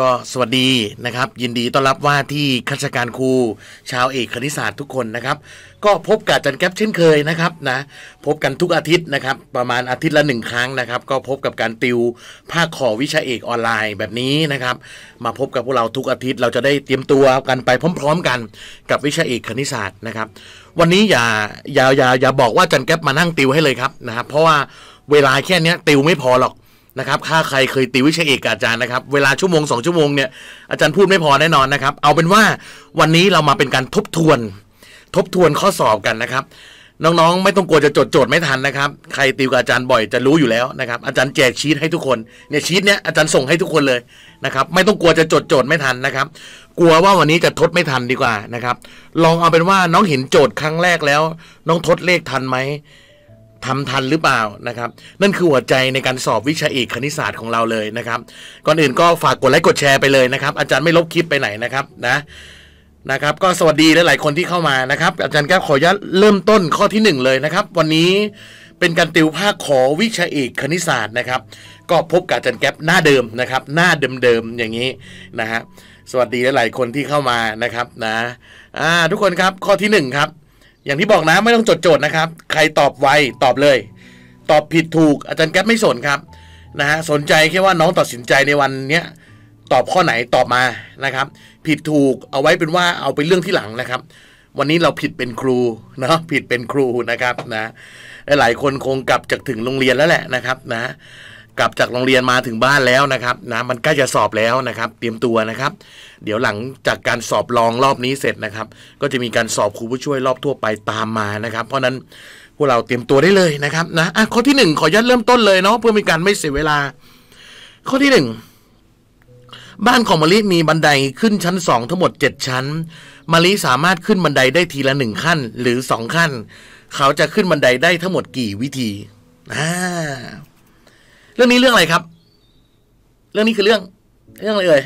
ก็สวัสดีนะครับ ยินดีต้อนรับว่าที่ข้าราชการครูชาวเอกคณิตศาสตร์ทุกคนนะครับ ก็พบกับจันแก๊ปเช่นเคยนะครับนะพบกันทุกอาทิตย์นะครับ ประมาณอาทิตย์ละหนึ่งครั้งนะครับ ก็พบกับการติวภาคขอวิชาเอกออนไลน์แบบนี้นะครับ มาพบกับพวกเราทุกอาทิตย์ เราจะได้เตรียมตัวกันไปพร้อมๆกันกับวิชาเอกคณิตศาสตร์นะครับ วันนี้อย่าอย่าอย่าอย่าบอกว่าจันแก๊ปมานั่งติวให้เลยครับนะครับเพราะว่าเวลาแค่นี้ติวไม่พอหรอกนะครับถ้าใครเคยติวิชาเอกอาจารย์นะครับ เวลาชั่วโมงสองชั่วโมงเนี่ย อาจารย์พูดไม่พอแน่นอนนะครับ เอาเป็นว่าวันนี้เรามาเป็นการทบทวน ทบทวนข้อสอบกันนะครับ น้องๆ ไม่ต้องกลัวจะจดโจทย์ไม่ทันนะครับ ใครติวกับอาจารย์บ่อยจะรู้อยู่แล้วนะครับ อาจารย์แจกชีตให้ทุกคนเนี่ยชีตเนี้ยอาจารย์ส่งให้ทุกคนเลยนะครับ ไม่ต้องกลัวจะจดโจทย์ไม่ทันนะครับ กลัวว่าวันนี้จะทดไม่ทันดีกว่านะครับ ลองเอาเป็นว่าน้องเห็นโจทย์ครั้งแรกแล้ว น้องทดเลขทันไหมทำทันหรือเปล่านะครับ นั่นคือหัวใจในการสอบวิชาเอกคณิตศาสตร์ของเราเลยนะครับ ก่อนอื่นก็ฝากกดไลค์กดแชร์ไปเลยนะครับอาจารย์ไม่ลบคลิปไปไหนนะครับนะนะครับ ก็สวัสดีและหลายคนที่เข้ามานะครับ อาจารย์ก็ขออนุญาตเริ่มต้นข้อที่ 1 เลยนะครับ วันนี้เป็นการติวภาคขอวิชาเอกคณิตศาสตร์นะครับ ก็พบกับอาจารย์แก๊ปหน้าเดิมนะครับ หน้าเดิมๆอย่างนี้นะฮะสวัสดีหลายคนที่เข้ามานะครับนะอ่าทุกคนครับข้อที่1ครับอย่างที่บอกนะไม่ต้องจดโจทย์นะครับ ใครตอบไวตอบเลย ตอบผิดถูก อาจารย์แก๊ปไม่สนครับนะฮะสนใจแค่ว่าน้องตัดสินใจในวันเนี้ยตอบข้อไหนตอบมานะครับ ผิดถูกเอาไว้เป็นว่าเอาไปเรื่องที่หลังนะครับ วันนี้เราผิดเป็นครูเนาะผิดเป็นครูนะครับนะหลายคนคงกลับจากถึงโรงเรียนแล้วแหละนะครับนะ กลับจากโรงเรียนมาถึงบ้านแล้วนะครับ นะ มันใกล้จะสอบแล้วนะครับ เตรียมตัวนะครับเดี๋ยวหลังจากการสอบลองรอบนี้เสร็จนะครับ ก็จะมีการสอบครูผู้ช่วยรอบทั่วไปตามมานะครับ เพราะนั้นพวกเราเตรียมตัวได้เลยนะครับ นะอ่ะข้อที่หนึ่งขอยัดเริ่มต้นเลยเนาะเพื่อมีการไม่เสียเวลา ข้อที่หนึ่งบ้านของมะลิมีบันไดขึ้นชั้นสองทั้งหมดเจ็ดชั้นมะลิสามารถขึ้นบันไดได้ทีละหนึ่งขั้น หรือสองขั้น เขาจะขึ้นบันไดได้ทั้งหมดกี่วิธีอ่าเรื่องนี้เรื่องอะไรครับ เรื่องนี้คือเรื่อง เรื่องอะไรเอ่ย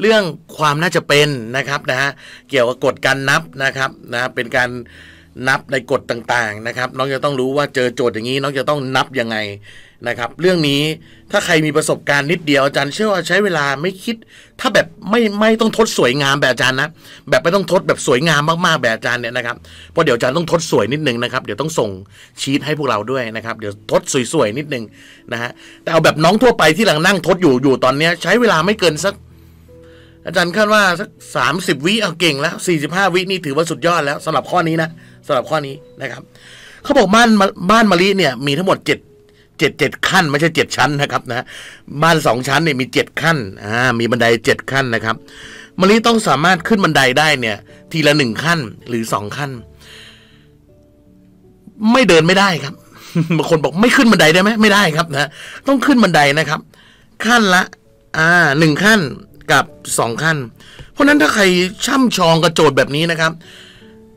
เรื่องความน่าจะเป็นนะครับนะฮะ เกี่ยวกับกฎการนับนะครับนะเป็นการนับในกฎต่างๆนะครับน้องจะต้องรู้ว่าเจอโจทย์อย่างนี้น้องจะต้องนับยังไงนะครับเรื่องนี้ถ้าใครมีประสบการณ์นิดเดียวอาจารย์เชื่อว่าใช้เวลาไม่คิด ถ้าแบบไม่ไม่ต้องทดสวยงามแบบอาจารย์นะแบบไม่ต้องทดแบบสวยงามมากๆแบบอาจารย์เนี่ยนะครับเพราะเดี๋ยวอาจารย์ต้องทดสวยนิดนึงนะครับเดี๋ยวต้องส่งชีตให้พวกเราด้วยนะครับ เดี๋ยวทดสวยๆนิดนึงนะฮะแต่เอาแบบน้องทั่วไปที่หลังนั่งทดอยู่อยู่ตอนเนี้ยใช้เวลาไม่เกินสักอาจารย์คาดว่าสักสามสิบวิเอาเก่ง แล้วสี่สิบห้าวินี่ถือว่าสุดยอด แล้วสำหรับข้อนี้นะสำหรับข้อนี้นะครับ เขาบอกบ้านบ้านมะลิเนี่ยมีทั้งหมดเจ็ดเจ็ดเจ็ดขั้น ไม่ใช่เจ็ดชั้นนะครับนะบ้านสองชั้นเนี่ยมีเจ็ดขั้นอ่ามีบันไดเจ็ดขั้นนะครับมะลิต้องสามารถขึ้นบันไดได้เนี่ย ทีละหนึ่งขั้นหรือสองขั้น ไม่เดินไม่ได้ครับบางคนบอกไม่ขึ้นบันไดได้ไหมไม่ได้ครับนะ ต้องขึ้นบันไดนะครับ ขั้นละ อ่าหนึ่งขั้นกับ2ขั้น เพราะนั้นถ้าใครช่ำชองกระโจทย์แบบนี้นะครับ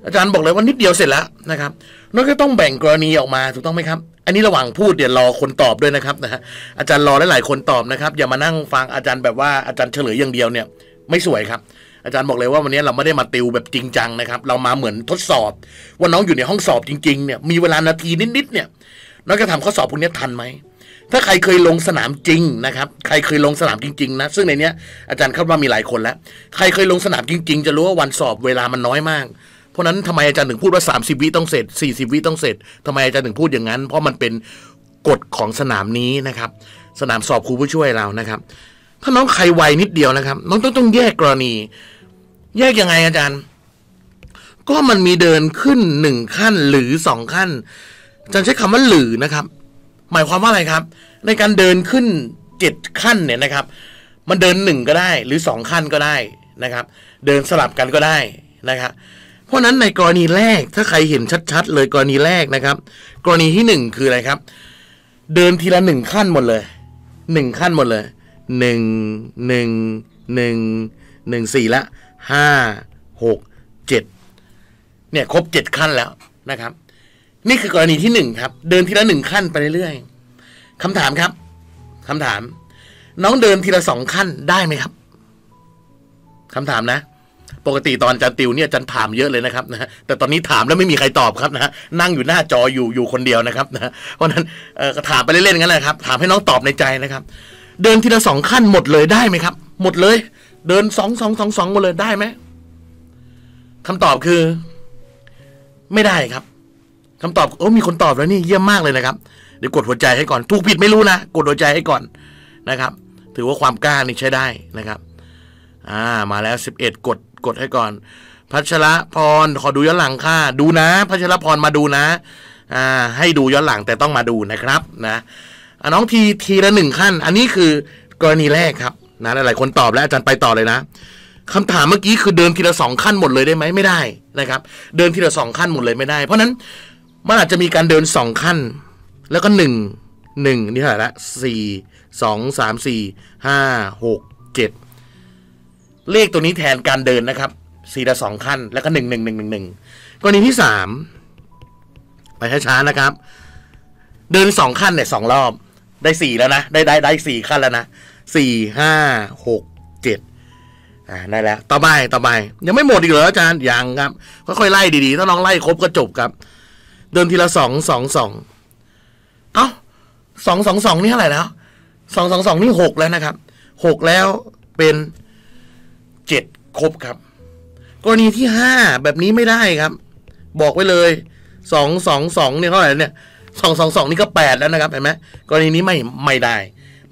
อาจารย์บอกเลยว่านิดเดียวเสร็จแล้วนะครับนั่นก็ต้องแบ่งกรณีออกมาถูกต้องไหมครับ อันนี้ระหว่างพูดเดี๋ยวรอคนตอบด้วยนะครับนะฮะอาจารย์รอหลายคนตอบนะครับ อย่ามานั่งฟังอาจารย์แบบว่าอาจารย์เฉลยอย่างเดียวเนี่ย ไม่สวยครับ อาจารย์บอกเลยว่าวันนี้เราไม่ได้มาติวแบบจริงจังนะครับ เรามาเหมือนทดสอบว่าน้องอยู่ในห้องสอบจริงๆเนี่ยมีเวลานาทีนิดๆเนี่ยน้องจะทำข้อสอบพวกนี้ทันไหมถ้าใครเคยลงสนามจริงนะครับ ใครเคยลงสนามจริงๆ นะซึ่งในเนี้ยอาจารย์คาดว่ามีหลายคนแล้ว ใครเคยลงสนามจริง ๆ จะรู้ว่าวันสอบเวลามันน้อยมากเพราะนั้นทำไมอาจารย์ถึงพูดว่า 30วิต้องเสร็จ40วิต้องเสร็จทำไมอาจารย์ถึงพูดอย่างนั้น เพราะมันเป็นกฎของสนามนี้นะครับ สนามสอบครูผู้ช่วยเรานะครับถ้าน้องใครไวนิดเดียวนะครับ น้องต้องต้องแยกกรณี แยกยังไงอาจารย์ ก็มันมีเดินขึ้นหนึ่งขั้นหรือสองขั้นอาจารย์ใช้คำว่าหรือนะครับหมายความว่าอะไรครับ ในการเดินขึ้นเจ็ดขั้นเนี่ยนะครับ มันเดินหนึ่งก็ได้หรือสองขั้นก็ได้นะครับ เดินสลับกันก็ได้นะครับเพราะนั้นในกรณีแรกถ้าใครเห็นชัดๆ เลยกรณีแรกนะครับ กรณีที่หนึ่งคืออะไรครับ เดินทีละหนึ่งขั้นหมดเลยหนึ่งขั้นหมดเลยหนึ่งหนึ่งหนึ่งหนึ่งสี่ละห้าหกเจ็ดเนี่ยครบเจ็ดขั้นแล้วนะครับนี่คือกรณีที่หนึ่งครับ เดินทีละหนึ่งขั้นไปเรื่อยๆคำถามครับ คำถาม น้องเดินทีละสองขั้นได้ไหมครับ คำถามนะ ปกติตอนจันติวเนี่ยจันถามเยอะเลยนะครับนะแต่ตอนนี้ถามแล้วไม่มีใครตอบครับนะนั่งอยู่หน้าจออยู่อยู่คนเดียวนะครับนะเพราะนั้นเออถามไปเล่นๆกันละครับ ถามให้น้องตอบในใจนะครับ เดินทีละสองขั้นหมดเลยได้ไหมครับ หมดเลย เดินสองสองสองสองหมดเลยได้ไหมคำตอบคือ ไม่ได้ครับคำตอบโอ้มีคนตอบแล้วนี่เยี่ยมมากเลยนะครับเดี๋ยวกดหัวใจให้ก่อน ถูกผิดไม่รู้นะ กดหัวใจให้ก่อนนะครับ ถือว่าความกล้านี่ใช้ได้นะครับ อ่ามาแล้ว11กดกดให้ก่อนพัชระพรขอดูย้อนหลังค่ะดูนะพัชระพรมาดูนะอ่าให้ดูย้อนหลังแต่ต้องมาดูนะครับนะน้องทีทีละหนึ่งขั้น อันนี้คือกรณีแรกครับนะ หลายคนตอบแล้วอาจารย์ไปต่อเลยนะคำถามเมื่อกี้ คือเดินทีละสองขั้นหมดเลยได้ไหมไม่ได้นะครับ เดินทีละสองขั้นหมดเลยไม่ได้ เพราะนั้นมันอาจจะมีการเดินสองขั้น แล้วก็หนึ่งหนึ่งนี่เท่าไหร่ละสี่สองสามสี่ห้าหกเจ็ดเลขตัวนี้แทนการเดินนะครับสี่ละสองขั้นแล้วก็หนึ่งหนึ่งหนึ่งหนึ่งหนึ่งกรณีที่สามไปช้าๆนะครับ เดินสองขั้นเนี่ยสองรอบ ได้สี่แล้วนะ ได้ได้ได้สี่ขั้นแล้วนะสี่ห้าหกเจ็ดอ่าได้แล้วต่อไปต่อไป ยังไม่หมดอีกเหรออาจารย์ยังครับค่อยๆไล่ดีๆถ้าน้องไล่ครบ ก็จบครับเดินทีละสองสองสองเอ้าสองสองสองนี่เท่าไหร่แล้วสองสองสองนี่หกแล้วนะครับหกแล้วเป็นเจ็ดครบครับ กรณีที่ห้าแบบนี้ไม่ได้ครับ บอกไว้เลยสองสองสองนี่เท่าไหร่เนี่ยสองสองสองนี่ก็แปดแล้วนะครับเห็นไหมกรณีนี้ไม่ไม่ได้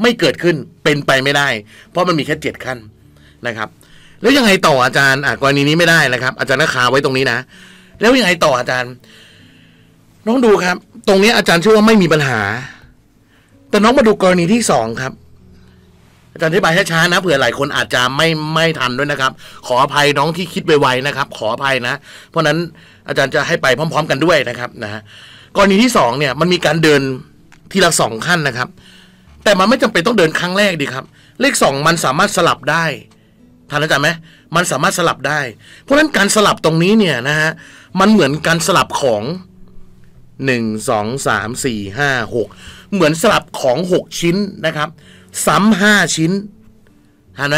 ไม่เกิดขึ้นเป็นไปไม่ได้ เพราะมันมีแค่เจ็ดขั้นนะครับ แล้วยังไงต่ออาจารย์อ่ะกรณีนี้ไม่ได้นะครับ อาจารย์กขคาไว้ตรงนี้นะ แล้วยังไงต่ออาจารย์น้องดูครับตรงนี้อาจารย์เชื่อว่าไม่มีปัญหา แต่น้องมาดูกรณีที่สองครับ อาจารย์อธิบายช้าๆนะเผื่อหลายคนอาจจะไม่ไม่ทันด้วยนะครับ ขออภัยน้องที่คิดไวๆนะครับ ขออภัยนะ เพราะนั้นอาจารย์จะให้ไปพร้อม ๆ กันด้วยนะครับนะกรณีที่สองเนี่ยมันมีการเดินทีละสองขั้นนะครับ แต่มันไม่จำเป็นต้องเดินครั้งแรกดีครับ เลขสองมันสามารถสลับได้ทันอาจารย์ไหมมันสามารถสลับได้ เพราะฉะนั้นการสลับตรงนี้เนี่ยนะฮะมันเหมือนการสลับของหนึ่งสองสามสี่ห้าหกเหมือนสลับของหกชิ้นนะครับ ซ้ำห้าชิ้นเห็นไหม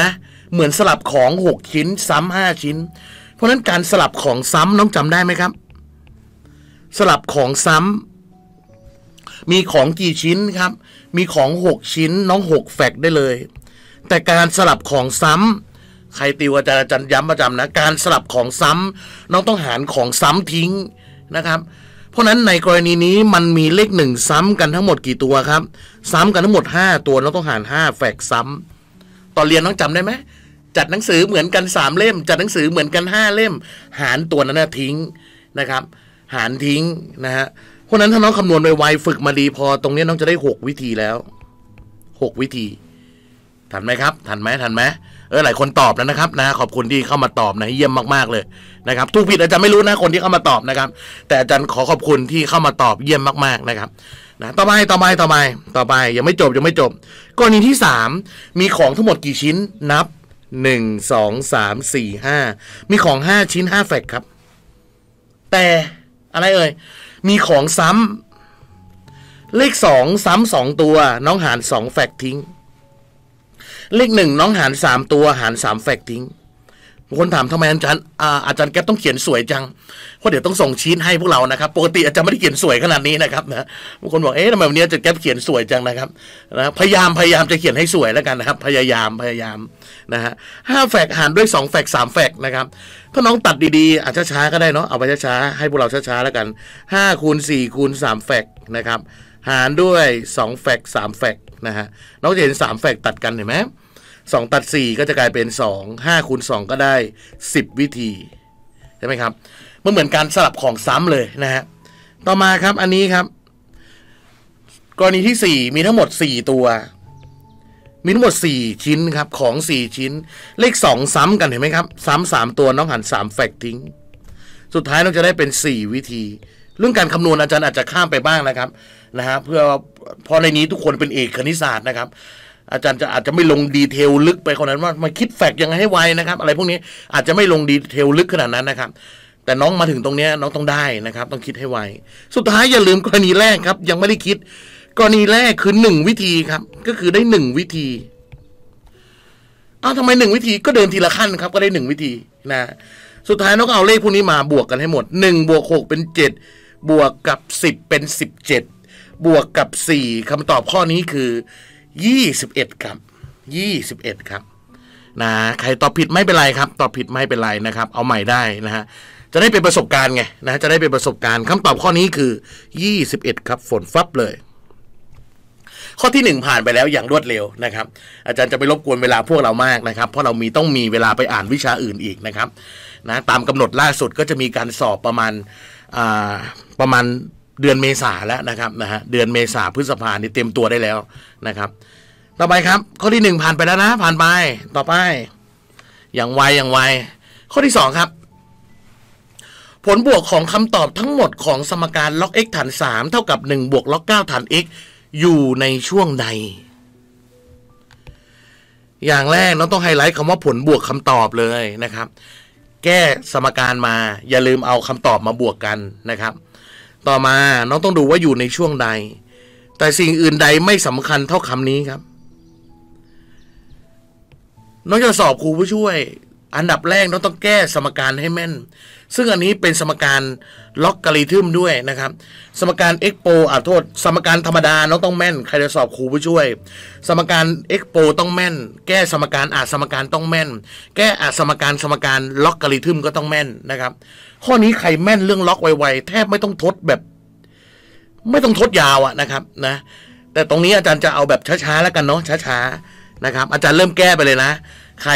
เหมือนสลับของหกชิ้น ซ้ำห้าชิ้น เพราะนั้นการสลับของซ้ำน้องจำได้ไหมครับ สลับของซ้ำมีของกี่ชิ้นครับ มีของหกชิ้น น้องหกแฟก ได้เลย แต่การสลับของซ้ำใครติวอาจารย์อาจารย์ย้ำประจำนะการสลับของซ้ำน้องต้องหารของซ้ำทิ้งนะครับเพราะนั้นในกรณีนี้มันมีเลขหนึ่งซ้ำกันทั้งหมดกี่ตัวครับ ซ้ำกันทั้งหมด 5 ตัวเราต้องหาร5แฝกซ้ำตอนเรียนต้องจำได้ไหมจัดหนังสือเหมือนกัน3เล่มจัดหนังสือเหมือนกัน5เล่ม หารตัวนั้นนะทิ้งนะครับ หารทิ้งนะฮะเพราะนั้นถ้าน้องคำนวณไวๆฝึกมาดีพอ ตรงนี้น้องจะได้6วิธีแล้ว6วิธีทันไหมครับทันไหมทันไหมเออหลายคนตอบแล้วนะครับนะขอบคุณที่เข้ามาตอบนะเยี่ยมมากๆเลยนะครับถูกผิดอาจารย์ไม่รู้นะคนที่เข้ามาตอบนะครับ แต่อาจารย์ขอขอบคุณที่เข้ามาตอบเยี่ยมมากๆนะครับนะต่อไปต่อไปต่อไปต่อไปยังไม่จบยังไม่จบ กรณีที่3มีของทั้งหมดกี่ชิ้นนับ 1 2 3 4 5 มีของ 5 ชิ้น5แฟกครับ แต่อะไรเอ่ยมีของซ้ำเลข 2 ซ้ำ2ตัว น้องหาร2แฟกทิ้งเลขหนึ่งน้องหารสามตัวหารสามแฟกทิ้งคนถามทำไมอาจารย์อาจารย์แก๊ปต้องเขียนสวยจังเพราะเดี๋ยวต้องส่งชีตให้พวกเรานะครับ ปกติอาจารย์ไม่ได้เขียนสวยขนาดนี้นะครับนะบางคนบอกเอ๊ะทำไมวันนี้อาจารย์แก๊ปเขียนสวยจังนะครับ นะพยายามพยายามจะเขียนให้สวยแล้วกันนะครับพยายามพยายามนะฮะห้าแฟกหารด้วยสองแฟกสามแฟกนะครับ ถ้าน้องตัดดีๆ อาจจะช้าก็ได้เนาะเอาไปช้าๆให้พวกเราช้าๆแล้วกันห้าคูณสี่คูณสามแฟกนะครับหารด้วย2แฟกสามแฟกนะฮะน้องจะเห็น3แฟกตัดกันเห็นไหมสองตัด 4 ก็จะกลายเป็น 2 5คูณ2 ก็ได้ 10 วิธีใช่ไหมครับมันเหมือนการสลับของซ้ำเลยนะฮะต่อมาครับอันนี้ครับ กรณีที่ 4 มีทั้งหมด 4 ตัว มีทั้งหมด 4 ชิ้นครับของ 4 ชิ้น เลข 2 ซ้ำกันเห็นไหมครับซ้ำสามตัว น้องหัน3แฟกทิ้ง สุดท้าย น้องจะได้เป็น 4 วิธี เรื่องการคำนวณอาจารย์อาจจะข้ามไปบ้างนะครับนะฮะเพื่อพอในนี้ทุกคนเป็นเอกคณิตศาสตร์นะครับ อาจารย์จะอาจจะไม่ลงดีเทลลึกไปขนาดนั้นว่า มาคิดแฟกยังไงให้ไวนะครับ อะไรพวกนี้อาจจะไม่ลงดีเทลลึกขนาดนั้นนะครับ แต่น้องมาถึงตรงนี้น้องต้องได้นะครับ ต้องคิดให้ไวสุดท้ายอย่าลืมกรณีแรกครับ ยังไม่ได้คิด กรณีแรกคือหนึ่งวิธีครับ ก็คือได้หนึ่งวิธีอ้าวทำไมหนึ่งวิธีก็เดินทีละขั้นครับก็ได้หนึ่งวิธีนะสุดท้ายน้องก็เอาเลขพวกนี้มาบวกกันให้หมดหนึ่งบวกหกเป็นเจ็ดบวกกับสิบเป็นสิบเจ็ดบวกกับ4คำตอบข้อนี้คือ 21 ครับ21ครับนะใครตอบผิดไม่เป็นไรครับ ตอบผิดไม่เป็นไรนะครับ เอาใหม่ได้นะฮะจะได้เป็นประสบการณ์ไงนะจะได้เป็นประสบการณ์ คำตอบข้อนี้คือ 21ครับ ฝนฟับเลย ข้อที่ 1 ผ่านไปแล้วอย่างรวดเร็วนะครับ อาจารย์จะไปรบกวนเวลาพวกเรามากนะครับเพราะเรามีต้องมีเวลาไปอ่านวิชาอื่นอีกนะครับนะตามกำหนดล่าสุดก็จะมีการสอบประมาณประมาณเดือนเมษาแล้วนะครับนะฮะเดือนเมษาพฤษภาเนี่เต็มตัวได้แล้วนะครับ ต่อไปครับ ข้อที่หนึ่งผ่านไปแล้วนะ ผ่านไป ต่อไป อย่างไวอย่างไวข้อที่สองครับ ผลบวกของคำตอบทั้งหมดของสมการล็อก x ฐาน3เท่ากับ1บวกล็อก9ฐาน x อยู่ในช่วงใด อย่างแรกเราต้องไฮไลท์คำว่าผลบวกคำตอบเลยนะครับ แก้สมการมาอย่าลืมเอาคำตอบมาบวกกันนะครับต่อมา น้อง ต้องดูว่าอยู่ในช่วงใด แต่สิ่งอื่นใดไม่สำคัญเท่าคำนี้ครับ น้องจะสอบครูผู้ช่วยอันดับแรกเราต้องแก้สมการให้แม่น ซึ่งอันนี้เป็นสมการล็อกกริทึมด้วยนะครับ สมการ x โปอ่ะโทษ สมการธรรมดาเราต้องแม่นใครจะสอบครูผู้ช่วยสมการ x โปต้องแม่น แก้สมการอาสมการต้องแม่น แก้อาสมการสมการล็อกกริทึมก็ต้องแม่นนะครับ ข้อนี้ใครแม่นเรื่องล็อกไวๆแทบไม่ต้องทดแบบ ไม่ต้องทดยาวอะนะครับนะแต่ตรงนี้อาจารย์จะเอาแบบช้าๆแล้วกันเนาะช้าๆนะครับ อาจารย์เริ่มแก้ไปเลยนะใคร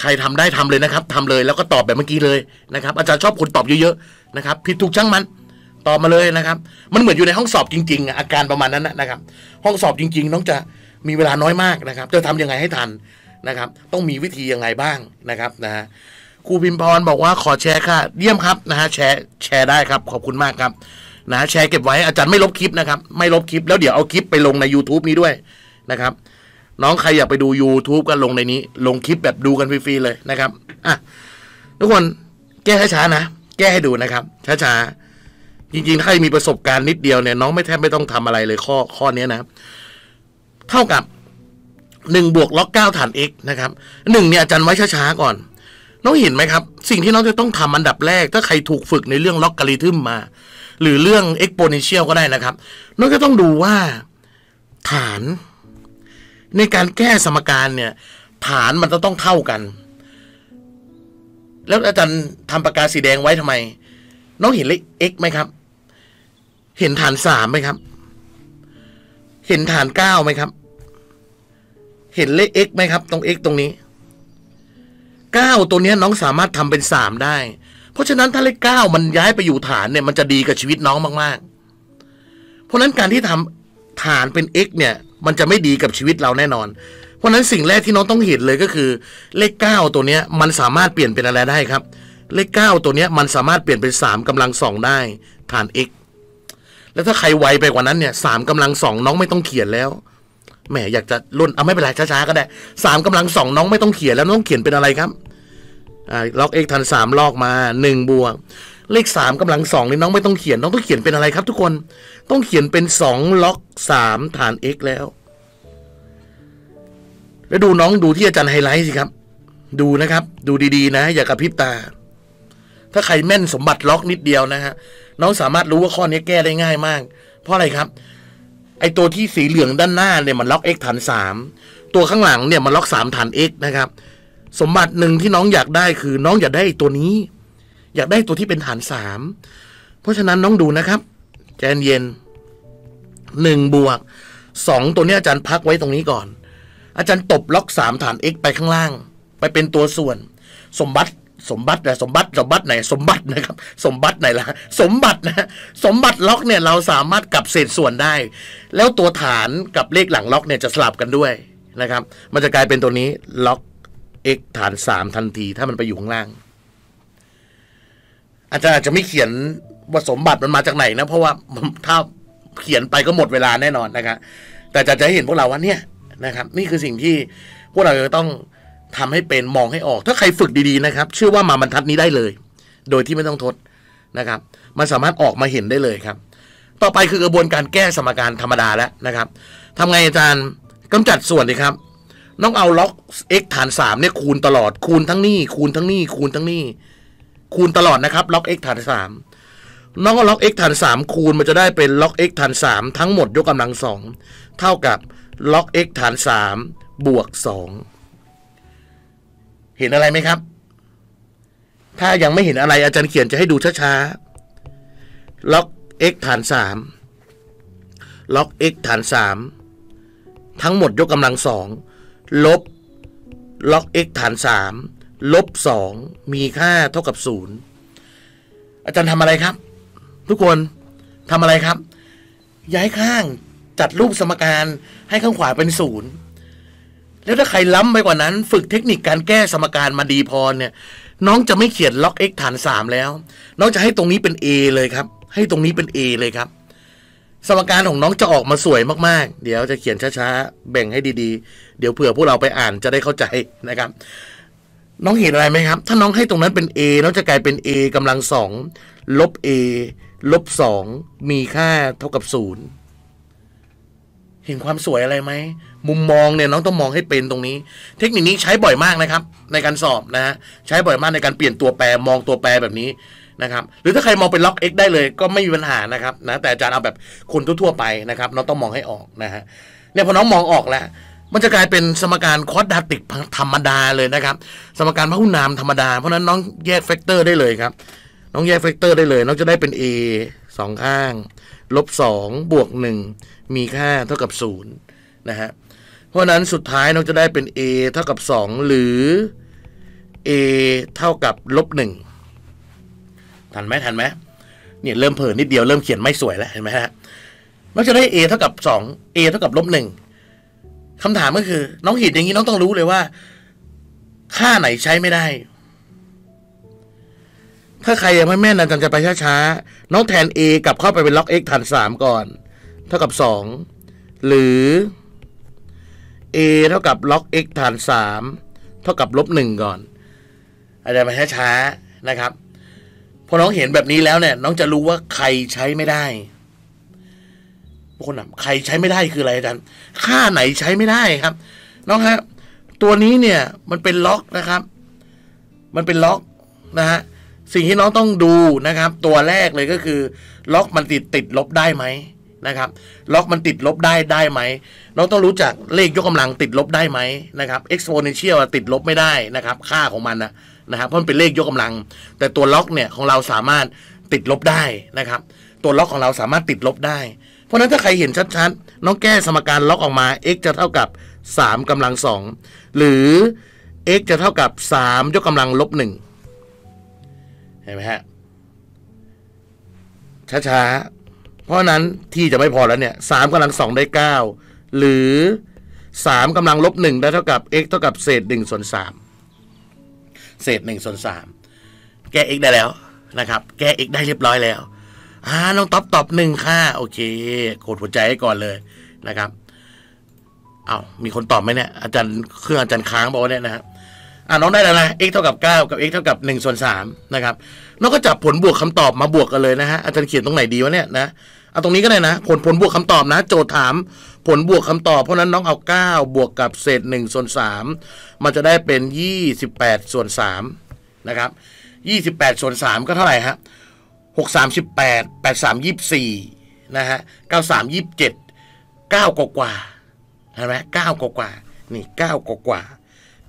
ใครทำได้ทำเลยนะครับ ทำเลยแล้วก็ตอบแบบเมื่อกี้เลยนะครับ อาจารย์ชอบคนตอบเยอะๆนะครับ ผิดถูกช่างมันตอบมาเลยนะครับ มันเหมือนอยู่ในห้องสอบจริงๆ อาการประมาณนั้นนะครับ ห้องสอบจริงๆน้องจะมีเวลาน้อยมากนะครับ จะทำยังไงให้ทันนะครับต้องมีวิธียังไงบ้างนะครับนะฮะครูพิมพรบอกว่าขอแชร์ค่ะเยี่ยมครับนะฮะแชร์แชร์ได้ครับขอบคุณมากครับนะแชร์เก็บไว้อาจารย์ไม่ลบคลิปนะครับ ไม่ลบคลิปแล้วเดี๋ยวเอาคลิปไปลงใน YouTube นี้ด้วยนะครับน้อง ใคร อยาก ไปดู YouTube ก็ลงในนี้ ลง คลิปแบบดูกันฟรีๆเลยนะครับอ่ะทุกคนแก้ช้านะ แก้ให้ดูนะครับ ช้าๆจริงๆถ้าใครมีประสบการณ์ นิดเดียวเนี่ย น้องไม่แทบไม่ต้องทำอะไรเลยข้อข้อนี้นะ เท่ากับหนึ่งบวกล็อกเก้าฐาน x นะครับหนึ่งเนี่ย อาจารย์ ไว้ ช้า ๆ ก่อน น้องเห็นไหมครับ สิ่งที่น้องจะต้องทำอันดับแรกถ้าใครถูกฝึกในเรื่องล็อกกริทึมมา หรือเรื่องเอ็กโพเนเชียลก็ได้นะครับน้องก็ต้องดูว่า ฐานในการแก้สมการเนี่ย ฐานมันจะต้องเท่ากัน แล้วอาจารย์ทำปากกาสีแดงไว้ทำไม น้องเห็นเลข x ไหมครับ เห็นฐานสามไหมครับ เห็นฐานเก้าไหมครับ เห็นเลข x ไหมครับ ตรง x ตรงนี้เก้าตัวนี้น้องสามารถทำเป็นสามได้ เพราะฉะนั้นถ้าเลขเก้ามันย้ายไปอยู่ฐานเนี่ยมันจะดีกับชีวิตน้องมากๆ เพราะนั้นการที่ทำฐานเป็น x เนี่ยมันจะไม่ดีกับชีวิตเราแน่นอน เพราะนั้นสิ่งแรกที่น้องต้องเห็นเลยก็คือ เลข 9 ตัวนี้มันสามารถเปลี่ยนเป็นอะไรได้ครับ เลข9ตัวนี้มันสามารถเปลี่ยนเป็น3กำลังสองได้ฐาน x แล้วถ้าใครไวไปกว่านั้นเนี่ยสามกำลังสองน้องไม่ต้องเขียนแล้ว แหมอยากจะล่นเอาไม่เป็นไรช้าๆก็ได้สามกำลังสองน้องไม่ต้องเขียนแล้ว น้องเขียนเป็นอะไรครับอ่าล็อกเอ็กทานสามลอกมาหนึ่งบวกเลข3กำลังสองนี่น้องไม่ต้องเขียนน้องต้องเขียนเป็นอะไรครับทุกคนต้องเขียนเป็นสองล็อกสามฐาน x แล้ว แล้วดูน้องดูที่อาจารย์ไฮไลท์สิครับดูนะครับ ดูดีๆ นะ อย่ากระพริบตา ถ้าใครแม่นสมบัติล็อกนิดเดียวนะฮะน้องสามารถรู้ว่าข้อนี้แก้ได้ง่ายมาก เพราะอะไรครับ ไอตัวที่สีเหลืองด้านหน้าเนี่ยมันล็อก x ฐานสามตัวข้างหลังเนี่ยมันล็อกสามฐาน x นะครับสมบัติหนึ่งที่น้องอยากได้คือ น้องอยากได้ตัวนี้อยากได้ตัวที่เป็นฐานสามเพราะฉะนั้นน้องดูนะครับใจเย็นหนึ่งบวกสองตัวนี้อาจารย์พักไว้ตรงนี้ก่อน อาจารย์ตบล็อกสามฐาน x ไปข้างล่าง ไปเป็นตัวส่วน สมบัติสมบัติแต่สมบัติสมบัติไหนสมบัตินะครับ สมบัติไหนล่ะสมบัตินะสมบัติล็อกเนี่ยเราสามารถกลับเศษส่วนได้ แล้วตัวฐานกับเลขหลังล็อกเนี่ยจะสลับกันด้วยนะครับ มันจะกลายเป็นตัวนี้ล็อก x ฐาน 3 ทันที ถ้ามันไปอยู่ข้างล่างอาจารย์อาจจะไม่เขียนว่าสมบัติมันมาจากไหนนะเพราะว่าถ้าเขียนไปก็หมดเวลาแน่นอนนะครับแต่จะจะเห็นพวกเราว่าเนี่ยนะครับนี่คือสิ่งที่พวกเราจะต้องทำให้เป็นมองให้ออกถ้าใครฝึกดีๆนะครับ เชื่อว่ามาบรรทัดนี้ได้เลยโดยที่ไม่ต้องทดนะครับ มันสามารถออกมาเห็นได้เลยครับ ต่อไปคือกระบวนการแก้สมการธรรมดาแล้วนะครับ ทำไงอาจารย์กำจัดส่วนดีครับต้องเอาล็อก x ฐาน3เนี่ยคูณตลอดคูณทั้งนี่คูณทั้งนี่คูณทั้งนี่คูณตลอดนะครับล็อก x ฐานสามน้อกล็อก x ฐานสามคูณมันจะได้เป็นล็อก x ฐานสามทั้งหมดยกกำลังสองเท่ากับล็อก x ฐานสามบวกสองเห็นอะไรไหมครับ ถ้ายังไม่เห็นอะไรอาจารย์เขียนจะให้ดูช้าๆล็อก x ฐานสามล็อก x ฐานสามทั้งหมดยกกำลังสองลบล็อก x ฐานสามลบสองมีค่าเท่ากับศูนย์อาจารย์ทำอะไรครับ ทุกคนทำอะไรครับ ย้ายข้างจัดรูปสมการให้ข้างขวาเป็นศูนย์แล้วถ้าใครล้ำไปกว่านั้นฝึกเทคนิคการแก้สมการมาดีพอเนี่ยน้องจะไม่เขียนล็อก x ฐาน 3 แล้ว น้องจะให้ตรงนี้เป็น a เลยครับ ให้ตรงนี้เป็น a เลยครับ สมการของน้องจะออกมาสวยมากๆ เดี๋ยวจะเขียนช้าๆแบ่งให้ดีๆ เดี๋ยวเผื่อพวกเราไปอ่านจะได้เข้าใจนะครับน้องเห็นอะไรไหมครับ ถ้าน้องให้ตรงนั้นเป็น A แล้วจะกลายเป็น A กำลังสองลบ A ลบสองมีค่าเท่ากับศูนย์เห็นความสวยอะไรไหมมุมมองเนี่ยน้องต้องมองให้เป็นตรงนี้ เทคนิคนี้ใช้บ่อยมากนะครับ ในการสอบนะฮะใช้บ่อยมากในการเปลี่ยนตัวแปรมองตัวแปรแบบนี้นะครับหรือถ้าใครมองเป็นล็อก x ได้เลยก็ไม่มีปัญหานะครับนะแต่อาจารย์เอาแบบคนทั่ว ๆ ไปนะครับน้องต้องมองให้ออกนะฮะเนี่ยพอน้องมองออกแล้วมันจะกลายเป็นสมการคอสดาติกธรรมดาเลยนะครับสมการพหุนามธรรมดาเพราะนั้นน้องแยกแฟกเตอร์ได้เลยครับน้องแยกแฟกเตอร์ได้เลย น้องจะได้เป็น a สองข้าง ลบสองบวกหนึ่งมีค่าเท่ากับศูนย์นะฮะเพราะนั้นสุดท้ายน้องจะได้เป็น a เท่ากับ2หรือ a เท่ากับลบหนึ่งทันไหมทันไหมเนี่ยเริ่มเผินนิดเดียวเริ่มเขียนไม่สวยแล้วเห็นไหมฮะมันจะได้ a เท่ากับ2 a เท่ากับลบหนึ่งคำถามก็คือน้องหินอย่างนี้น้องต้องรู้เลยว่า ค่าไหนใช้ไม่ได้ ถ้าใครยังไม่แม่นอาจารย์จะไปช้าๆ น้องแทน A กลับเข้าไปเป็นล็อก x ฐานสามก่อน เท่ากับสองหรือ a เท่ากับล็อก x ฐานสามเท่ากับ ลบหนึ่งก่อนอาจารย์ไปช้าๆ นะครับพอน้องเห็นแบบนี้แล้วเนี่ย น้องจะรู้ว่าใครใช้ไม่ได้คนอ่ะใครใช้ไม่ได้คืออะไรอาจารย์ค่าไหนใช้ไม่ได้ครับน้องฮะตัวนี้เนี่ยมันเป็นล็อกนะครับ มันเป็นล็อกนะฮะสิ่งที่น้องต้องดูนะครับ ตัวแรกเลยก็คือ ล็อกมันติดติดลบได้ไหมนะครับ ล็อกมันติดลบได้ได้ไหมน้องต้องรู้จักเลขยกกำลัง ติดลบได้ไหมนะครับ exponential ติดลบไม่ได้นะครับ ค่าของมันนะนะครับเพราะมันเป็นเลขยกกำลัง แต่ตัวล็อกเนี่ยของเราสามารถติดลบได้นะครับ ตัวล็อกของเราสามารถติดลบได้ราะนั้นถ้าใครเห็นชัดๆ น้องแก้สมการล็อกออกมา x จะเท่ากับ 3กำลัง 2 หรือ x จะเท่ากับ 3ยกกำลังลบหนึ่งเห็นไหมฮะช้าๆเพราะนั้นที่จะไม่พอแล้วเนี่ยสามกำลังสองได้เก้าหรือสามกำลังลบหนึ่งได้เท่ากับ x เท่ากับเศษหนึ่งส่วนสามเศษหนึ่งส่วนสามแก้ x ได้แล้วนะครับแก้ x ได้เรียบร้อยแล้วอ่าน้องต๊อบ ตอบหนึ่งค่ะ โอเคกดหัวใจให้ก่อนเลยนะครับ เอามีคนตอบไหมเนี่ย อาจารย์เครื่องอาจารย์ค้างบอกว่าเนี่ยนะครับอ่าน้องได้แล้วนะ x เท่ากับ9กับ x เท่ากับ1ส่วน3นะครับ น้องก็จับผลบวกคำตอบมาบวกกันเลยนะฮะ อาจารย์เขียนตรงไหนดีวะเนี่ยนะ เอาตรงนี้ก็ได้นะ ผลผลบวกคำตอบนะ โจทย์ถามผลบวกคำตอบ เพราะนั้นน้องเอา9บวกกับเศษ1ส่วน3มันจะได้เป็น 28ส่วน3นะครับ 28ส่วน3ก็เท่าไหร่ฮะหกสามสิบแปดแปดสามยี่สี่นะฮะเก้าสามยี่เจ็ดเก้ากว่ากว่าเห็นไหมเก้ากว่ากว่านี่เก้ากว่ากว่า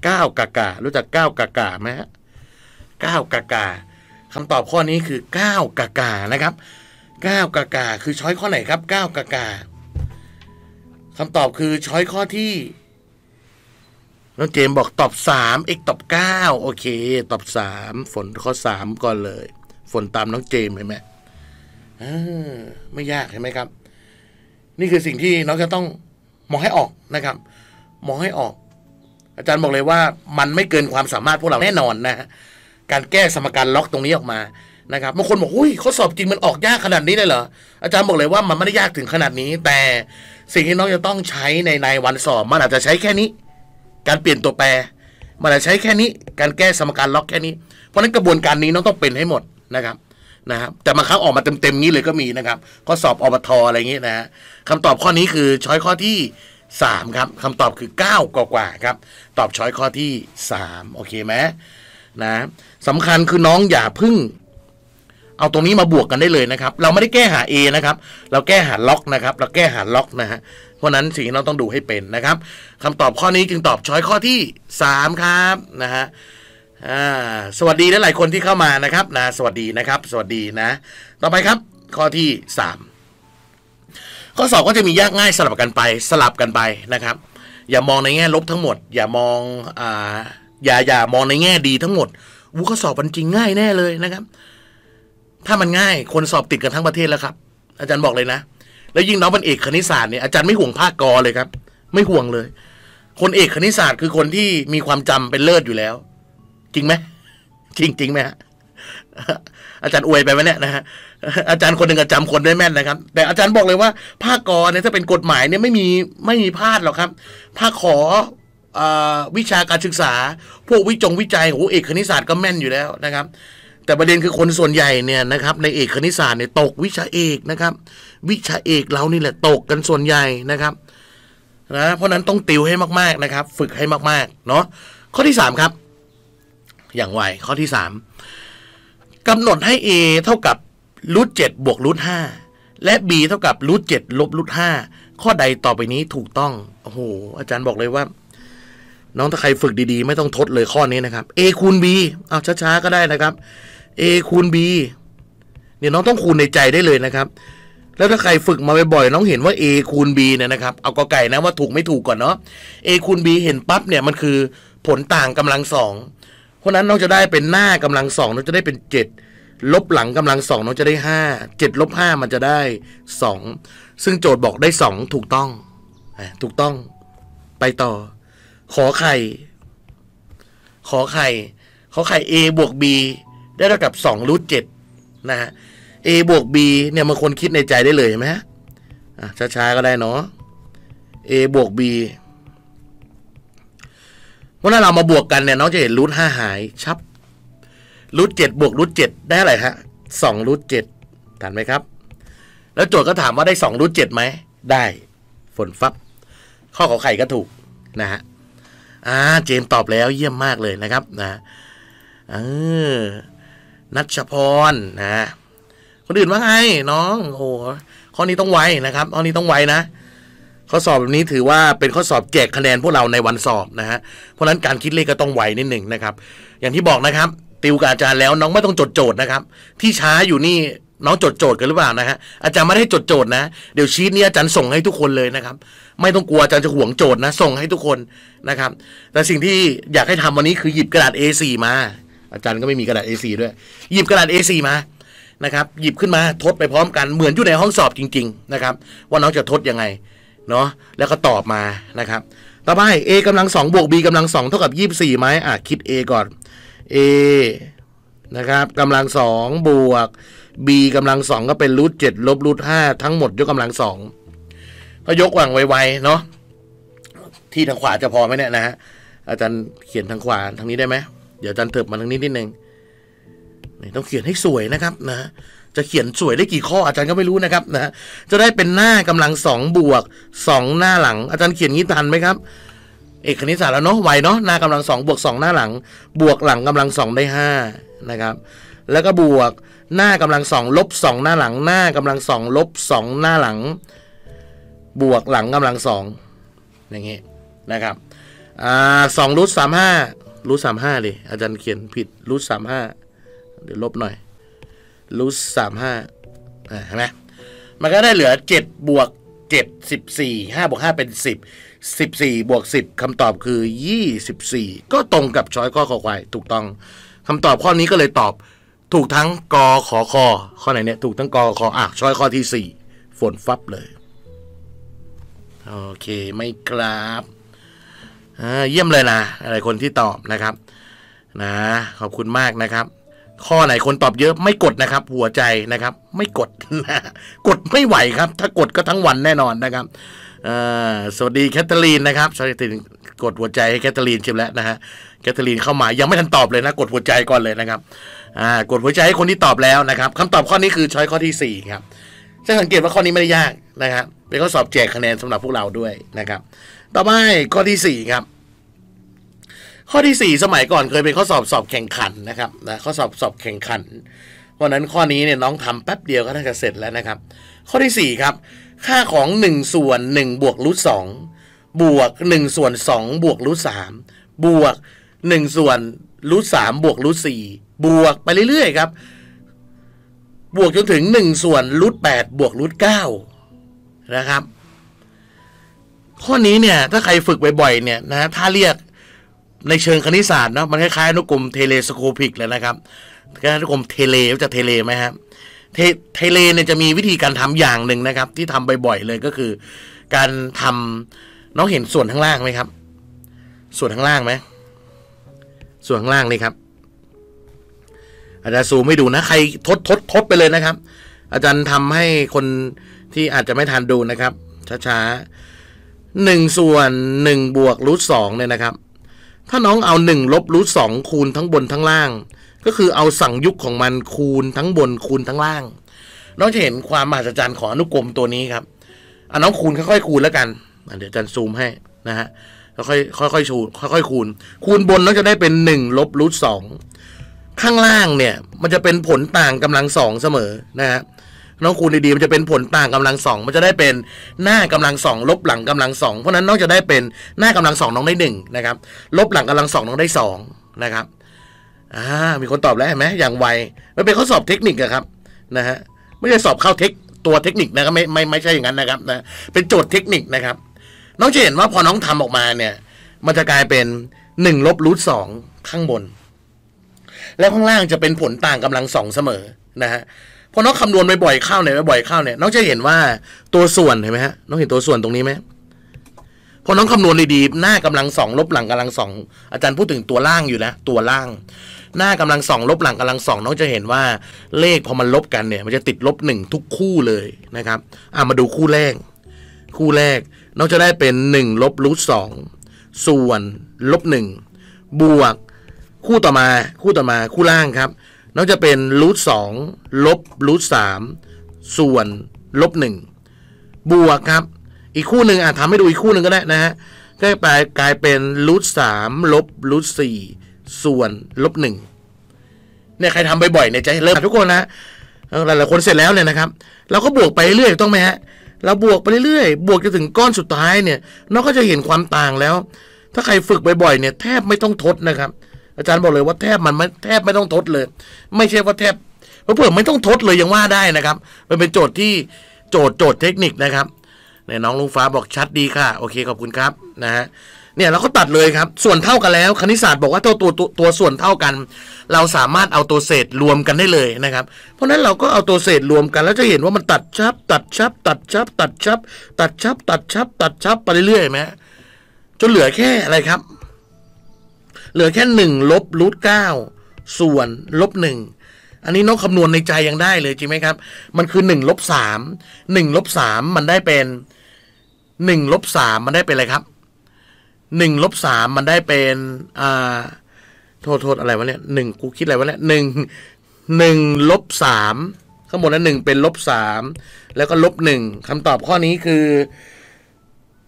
เก้ากะกะรู้จักเก้ากะกะไหมฮะเก้ากะกะคำตอบข้อนี้คือเก้ากากะนะครับเก้ากากะคือช้อยข้อไหนครับเก้ากากะคำตอบคือช้อยข้อที่น้องเจมบอกตอบสามเอกตอบเก้าโอเค ตอบสามฝนข้อสามก่อนเลยฝนตามน้องเจมเห็นไหมไม่ยากเห็นไหมครับ นี่คือสิ่งที่น้องจะต้องมองให้ออกนะครับ มองให้ออก อาจารย์บอกเลยว่ามันไม่เกินความสามารถพวกเราแน่นอนนะ การแก้สมการล็อกตรงนี้ออกมา นะครับ บางคนบอก อุ้ยเขาสอบจริงมันออกยากขนาดนี้เลยเหรอ อาจารย์บอกเลยว่ามันไม่ได้ยากถึงขนาดนี้ แต่สิ่งที่น้องจะต้องใช้ในในวันสอบ มันอาจจะใช้แค่นี้ การเปลี่ยนตัวแปร มันอาจจะใช้แค่นี้ การแก้สมการล็อกแค่นี้ เพราะนั้นกระบวนการนี้น้องต้องเป็นให้หมดนะครับนะครับแต่บางครั้งออกมาเต็มๆนี้เลยก็มีนะครับก็สอบอบทอะไรอย่างเงี้ยนะฮะคำตอบข้อนี้คือช้อยข้อที่ 3 ครับคำตอบคือ 9 กว่าครับตอบช้อยข้อที่3โอเคไหมนะสำคัญคือน้องอย่าพึ่ง เอาตรงนี้มาบวกกันได้เลยนะครับ เราไม่ได้แก้หา A นะครับเราแก้หาล็อกนะครับเราแก้หาล็อกนะฮะเพราะนั้นสิ่งที่เราต้องดูให้เป็นนะครับคำตอบข้อนี้จึงตอบช้อยข้อที่ 3 ครับนะฮะสวัสดีหลายคนที่เข้ามานะครับนะสวัสดีนะครับ สวัสดีนะต่อไปครับ ข้อที่ 3 ข้อสอบก็จะมียากง่ายสลับกันไปสลับกันไปนะครับ อย่ามองในแง่ลบทั้งหมด อย่ามองอ่าอย่าอย่ามองในแง่ดีทั้งหมดวูข้อสอบมันจริงง่ายแน่เลยนะครับ ถ้ามันง่ายคนสอบติดกันทั้งประเทศแล้วครับ อาจารย์บอกเลยนะ แล้วยิ่งน้องเป็นเอกคณิตศาสตร์เนี่ยอาจารย์ไม่ห่วงภาคกอเลยครับ ไม่ห่วงเลย คนเอกคณิตศาสตร์คือคนที่มีความจำเป็นเลิศอยู่แล้วจริงไหมจริงจริงไหมฮะอาจารย์อวยไปไหมเนี่ยนะฮะอาจารย์คนหนึ่งจำคนได้แม่นนะครับ แต่อาจารย์บอกเลยว่า ภาคกอเนี่ยถ้าเป็นกฎหมายเนี่ยไม่มีไม่มีพลาดหรอกครับภาคขอวิชาการศึกษา พวกวิจงวิจัยโอ้เอกคณิตศาสตร์ก็แม่นอยู่แล้วนะครับ แต่ประเด็นคือคนส่วนใหญ่เนี่ยนะครับ ในเอกคณิตศาสตร์เนี่ยตกวิชาเอกนะครับ วิชาเอกเรานี่แหละตกกันส่วนใหญ่นะครับนะเพราะนั้นต้องติวให้มาก ๆนะครับ ฝึกให้มากๆเนาะข้อที่3ครับอย่างไวข้อที่สามกำหนดให้ a เท่ากับรูทเจ็ดบวกรูทห้าและ b เท่ากับรูทเจ็ดลบรูทห้าข้อใดต่อไปนี้ถูกต้องโอ้โหอาจารย์บอกเลยว่า น้องถ้าใครฝึกดี ๆ ไม่ต้องทดเลยข้อนี้นะครับ a คูณ b เอาช้าๆ ก็ได้นะครับ a คูณ b เนี่ยน้องต้องคูณในใจได้เลยนะครับ แล้วถ้าใครฝึกมาบ่อยๆน้องเห็นว่า a คูณ b เนี่ยนะครับ เอากอไก่นะว่าถูกไม่ถูกก่อนเนาะ a คูณ b เห็นปั๊บเนี่ยมันคือผลต่างกำลังสองพราะนั้นน้องจะได้เป็นหน้ากำลังสองน้องจะได้เป็นเจ็ดลบหลังกำลังสองน้องจะได้ห้าเจ็ดลบห้ามันจะได้สองซึ่งโจทย์บอกได้สองถูกต้องถูกต้องไปต่อ ขอไข่ขอไข่ขอไข่ a บวก b ได้เท่ากับสองรูทเจ็ดนะฮะ a บวก b เนี่ยมันคนคิดในใจได้เลยไหมฮะช้าๆ ก็ได้เนาะ a บวก b ว่าั้นเรามาบวกกันเนี่ยน้องจะเห็นรูทห้าหาย ชับรูทเจ็ดบวกรูทเจ็ดได้อะไรฮะสองรูทเจ็ดถันไหมครับ แล้วโจทย์ก็ถามว่าได้สองรูทเจ็ดไหมได้ ฝนฟับข้อของไข่ก็ถูกนะฮะอ่า เจมตอบแล้วเยี่ยมมากเลยนะครับ นะเออนัชพรนะคนอื่นว่าไงน้อง โอ้ข้อนี้ต้องไวนะครับข้อนี้ต้องไวนะข้อสอบแบบนี้ถือว่าเป็นข้อสอบแจกคะแนนพวกเราในวันสอบนะฮะ เพราะนั้นการคิดเลขก็ต้องไวนิดหนึ่งนะครับ อย่างที่บอกนะครับ ติวกับอาจารย์แล้วน้องไม่ต้องจดโจทย์นะครับที่ช้าอยู่นี่น้องจดโจทย์กันหรือเปล่านะฮะอาจารย์ไม่ได้จดโจทย์นะเดี๋ยวชีตนี้อาจารย์ส่งให้ทุกคนเลยนะครับไม่ต้องกลัวอาจารย์จะห่วงโจทย์นะ ส่งให้ทุกคนนะครับแต่สิ่งที่อยากให้ทำวันนี้คือหยิบกระดาษ A4 มา อาจารย์ก็ไม่มีกระดาษ A4 ด้วยหยิบกระดาษ A4 มานะครับหยิบขึ้นมาทดไปพร้อมกันเหมือนอยู่ในห้องสอบจริงๆนะครับว่าน้องจะทดยังไงเนาะแล้วก็ตอบมานะครับ ต่อไป a กำลัง2บวก b กำลัง2เท่ากับ24ไหมอ่ะคิด a ก่อน a นะครับกำลัง2บวก b กำลัง2ก็เป็นรูทเจ็ดลบรูทห้าทั้งหมดยกกำลัง 2 ก็ยกวางไวๆเนาะที่ทางขวาจะพอไหมเนี่ยนะฮะอาจารย์เขียนทางขวา ทางนี้ได้ไหมเดี๋ยวอาจารย์เถิบมาทางนี้นิดนึงต้องเขียนให้สวยนะครับ นะจะเขียนสวยได้กี่ข้ออาจารย์ก็ไม่รู้นะครับนะ จะได้เป็นหน้ากำลังสองบวกสองหน้าหลังอาจารย์เขียนงี้ทันไหมครับเอกคณิตศาสตร์แล้วเนาะไวเนาะหน้ากำลังสองบวกสองหน้าหลังบวกหลังกำลังสองได้ห้านะครับแล้วก็บวกหน้ากำลังสองลบสองหน้าหลัง หน้ากำลังสองลบสองหน้าหลังบวกหลังกำลังสองอย่างเงี้นะครับอ่าสองรูทสามห้ารูทสามห้าดิอาจารย์เขียนผิดรูทสามห้าเดี๋ยวลบหน่อยรูสสามห้าเห็นไหมมันก็ได้เหลือเจ็ดบวกเจ็ดสิบสี่ห้าบวกห้าเป็นสิบสิบสี่บวกสิบคำตอบคือยี่สิบสี่ก็ตรงกับช้อยข้อขอควายถูกต้องคำตอบข้อนี้ก็เลยตอบ ถูกทั้งกอขอคอข้อไหนเนี่ยถูกทั้งกอขออ่ะช้อยข้อที่สี่ฝนฟับเลย โอเค ไม่ครับเยี่ยมเลยนะอะไรคนที่ตอบนะครับ นะ ขอบคุณมากนะครับข้อไหนคนตอบเยอะไม่กดนะครับ หัวใจนะครับ ไม่กดนะกดไม่ไหวครับ ถ้ากดก็ทั้งวันแน่นอนนะครับสวัสดีแคทเธอรีนนะครับสวัสดีกดหัวใจให้แคทเธอรีนชิมแล้วนะฮะแคทเธอรีนเข้ามายังไม่ทันตอบเลยนะ กดหัวใจก่อนเลยนะครับกดหัวใจให้คนที่ตอบแล้วนะครับคำตอบข้อนี้คือช้อยข้อที่ 4 ครับจะสังเกตว่าข้อนี้ไม่ได้ยากนะครับเป็นข้อสอบแจกคะแนนสำหรับพวกเราด้วยนะครับ ต่อไปข้อที่4ครับข้อที่4สมัยก่อนเคยเป็นข้อสอบสอบแข่งขันนะครับนะข้อสอบสอบแข่งขัน เพราะนั้นข้อนี้เนี่ยน้องทำแป๊บเดียวก็น่าจะเสร็จแล้วนะครับ ข้อที่4ครับค่าของ1ส่วน1บวกรูทสองบวก1ส่วน2บวกรูทสามบวก1ส่วนรูทสามบวกรูทสี่บวกไปเรื่อยๆครับ บวกจนถึง1ส่วนรูทแปดบวกรูทเก้านะครับข้อนี้เนี่ยถ้าใครฝึกบ่อยๆเนี่ยนะถ้าเรียกในเชิงคณิตศาสตร์เนาะมันคล้ายๆอนุกรมเทเลสโคปิกเลยนะครับกยอนุกรมเทเลจะเทเลไหมฮะเทเทเลเนี่ยจะมีวิธีการทำอย่างหนึ่งนะครับ ที่ทำบ่อยๆเลยก็คือ การทำน้องเห็นส่วนข้างล่างไหมครับ ส่วนข้างล่างไหมส่วนข้างล่างนี่ครับ อาจารย์ซูมให้ดูนะใครทดทดทดไปเลยนะครับ อาจารย์ทำให้คนที่อาจจะไม่ทันดูนะครับช้าๆหนึ่งส่วนหนึ่งบวกรูทสองเนี่ยนะครับถ้าน้องเอาหนึ่งลบรูทสองคูณทั้งบนทั้งล่าง ก็คือเอาสั่งยุคของมันคูณทั้งบนคูณทั้งล่าง น้องจะเห็นความมหัศจรรย์ของอนุกรมตัวนี้ครับอน้องคูณค่อยๆ คูณแล้วกันเดี๋ยวจย์ซูมให้นะฮะค่อยๆค่อยๆชูค่อยๆ คูณ คูณบนน้องจะได้เป็นหนึ่งลบรูทสองข้างล่างเนี่ยมันจะเป็นผลต่างกำลังสองเสมอนะฮะต้องคูณดีๆมันจะเป็นผลต่างกำลังสองมันจะได้เป็นหน้ากำลังสองลบหลังกำลังสองเพราะนั้นน้องจะได้เป็นหน้ากำลังสองน้องได้หนึ่งนะครับลบหลังกำลังสองน้องได้สองนะครับอ่ามีคนตอบแล้วเห็นไหมอย่างไวมันเป็นข้อสอบเทคนิคครับนะฮะไม่ใช่สอบเข้าเทคตัวเทคนิคนะครับไม่ไม่ไม่ใช่อย่างนั้นนะครับนะเป็นโจทย์เทคนิคนะครับน้องจะเห็นว่าพอน้องทำออกมาเนี่ยมันจะกลายเป็นหนึ่งลบรูทสองข้างบน แล้วข้างล่างจะเป็นผลต่างกำลังสองเสมอนะฮะพอน้องคำนวณไปบ่อยเข้าเนี่ยบ่อยเข้าเนี่ยน้องจะเห็นว่าตัวส่วนเห็นไหมฮะน้องเห็นตัวส่วนตรงนี้ไหมพอน้องคำนวณดีๆหน้ากำลังสองลบหลังกำลังสองอาจารย์พูดถึงตัวล่างอยู่นะตัวล่าง หน้ากำลังสองลบหลังกำลังสองน้องจะเห็นว่าเลขพอมันลบกันเนี่ยมันจะติดลบหนึ่งทุกคู่เลยนะครับอ่ามาดูคู่แรกคู่แรกน้องจะได้เป็นหนึ่งลบรูทสองส่วนลบหนึ่งบวกคู่ต่อมา คู่ต่อมา คู่ล่างครับนอกจากเป็นรูทสองลบรูทสามส่วนลบหนึ่งบวกครับ อีกคู่หนึ่งอาจทำให้ดูอีกคู่หนึ่งก็ได้นะฮะก็ไปกลายเป็นรูทสามลบรูทสี่ส่วนลบหนึ่งเนี่ยใครทำบ่อยๆเนี่ยจะเริ่มทุกคนนะหลายๆคนเสร็จแล้วเนี่ยนะครับ เราก็บวกไปเรื่อยต้องไหมฮะเราบวกไปเรื่อยบวกจนถึงก้อนสุดท้ายเนี่ยน้องก็จะเห็นความต่างแล้ว ถ้าใครฝึกบ่อยๆเนี่ยแทบไม่ต้องทดนะครับอาจารย์บอกเลยว่าแทบมันแทบไม่ต้องทดเลย ไม่ใช่ว่าแทบเพราะเผื่อไม่ต้องทดเลยยังว่าได้นะครับ มันเป็นโจทย์ที่โจทย์โจทย์เทคนิคนะครับเนี่ยน้องลุงฟ้าบอกชัดดีค่ะ โอเคขอบคุณครับนะฮะเนี่ยเราก็ตัดเลยครับส่วนเท่ากันแล้วคณิตศาสตร์บอกว่าตัวตัวตัวส่วนเท่ากัน เราสามารถเอาตัวเศษรวมกันได้เลยนะครับเพราะนั้นเราก็เอาตัวเศษรวมกัน แล้วจะเห็นว่ามันตัดชับ ตัดชับ ตัดชับ ตัดชับ ตัดชับ ตัดชับ ตัดชับไปเรื่อยๆไหมจนเหลือแค่อะไรครับเหลือแค่หนึ่งลบรูทเก้าส่วนลบหนึ่งอันนี้น้องคำนวณในใจยังได้เลยจริงไหมครับ มันคือหนึ่งลบสามหนึ่งลบสามมันได้เป็นหนึ่งลบสามมันได้เป็นอะไรครับหนึ่งลบสามมันได้เป็นอ่าโทษโทษอะไรวะเนี่ยหนึ่งกูคิดอะไรวะเนี่ยหนึ่งหนึ่งลบสามข้างบนนั้นหนึ่งเป็นลบสามแล้วก็ลบหนึ่งคำตอบข้อนี้คือ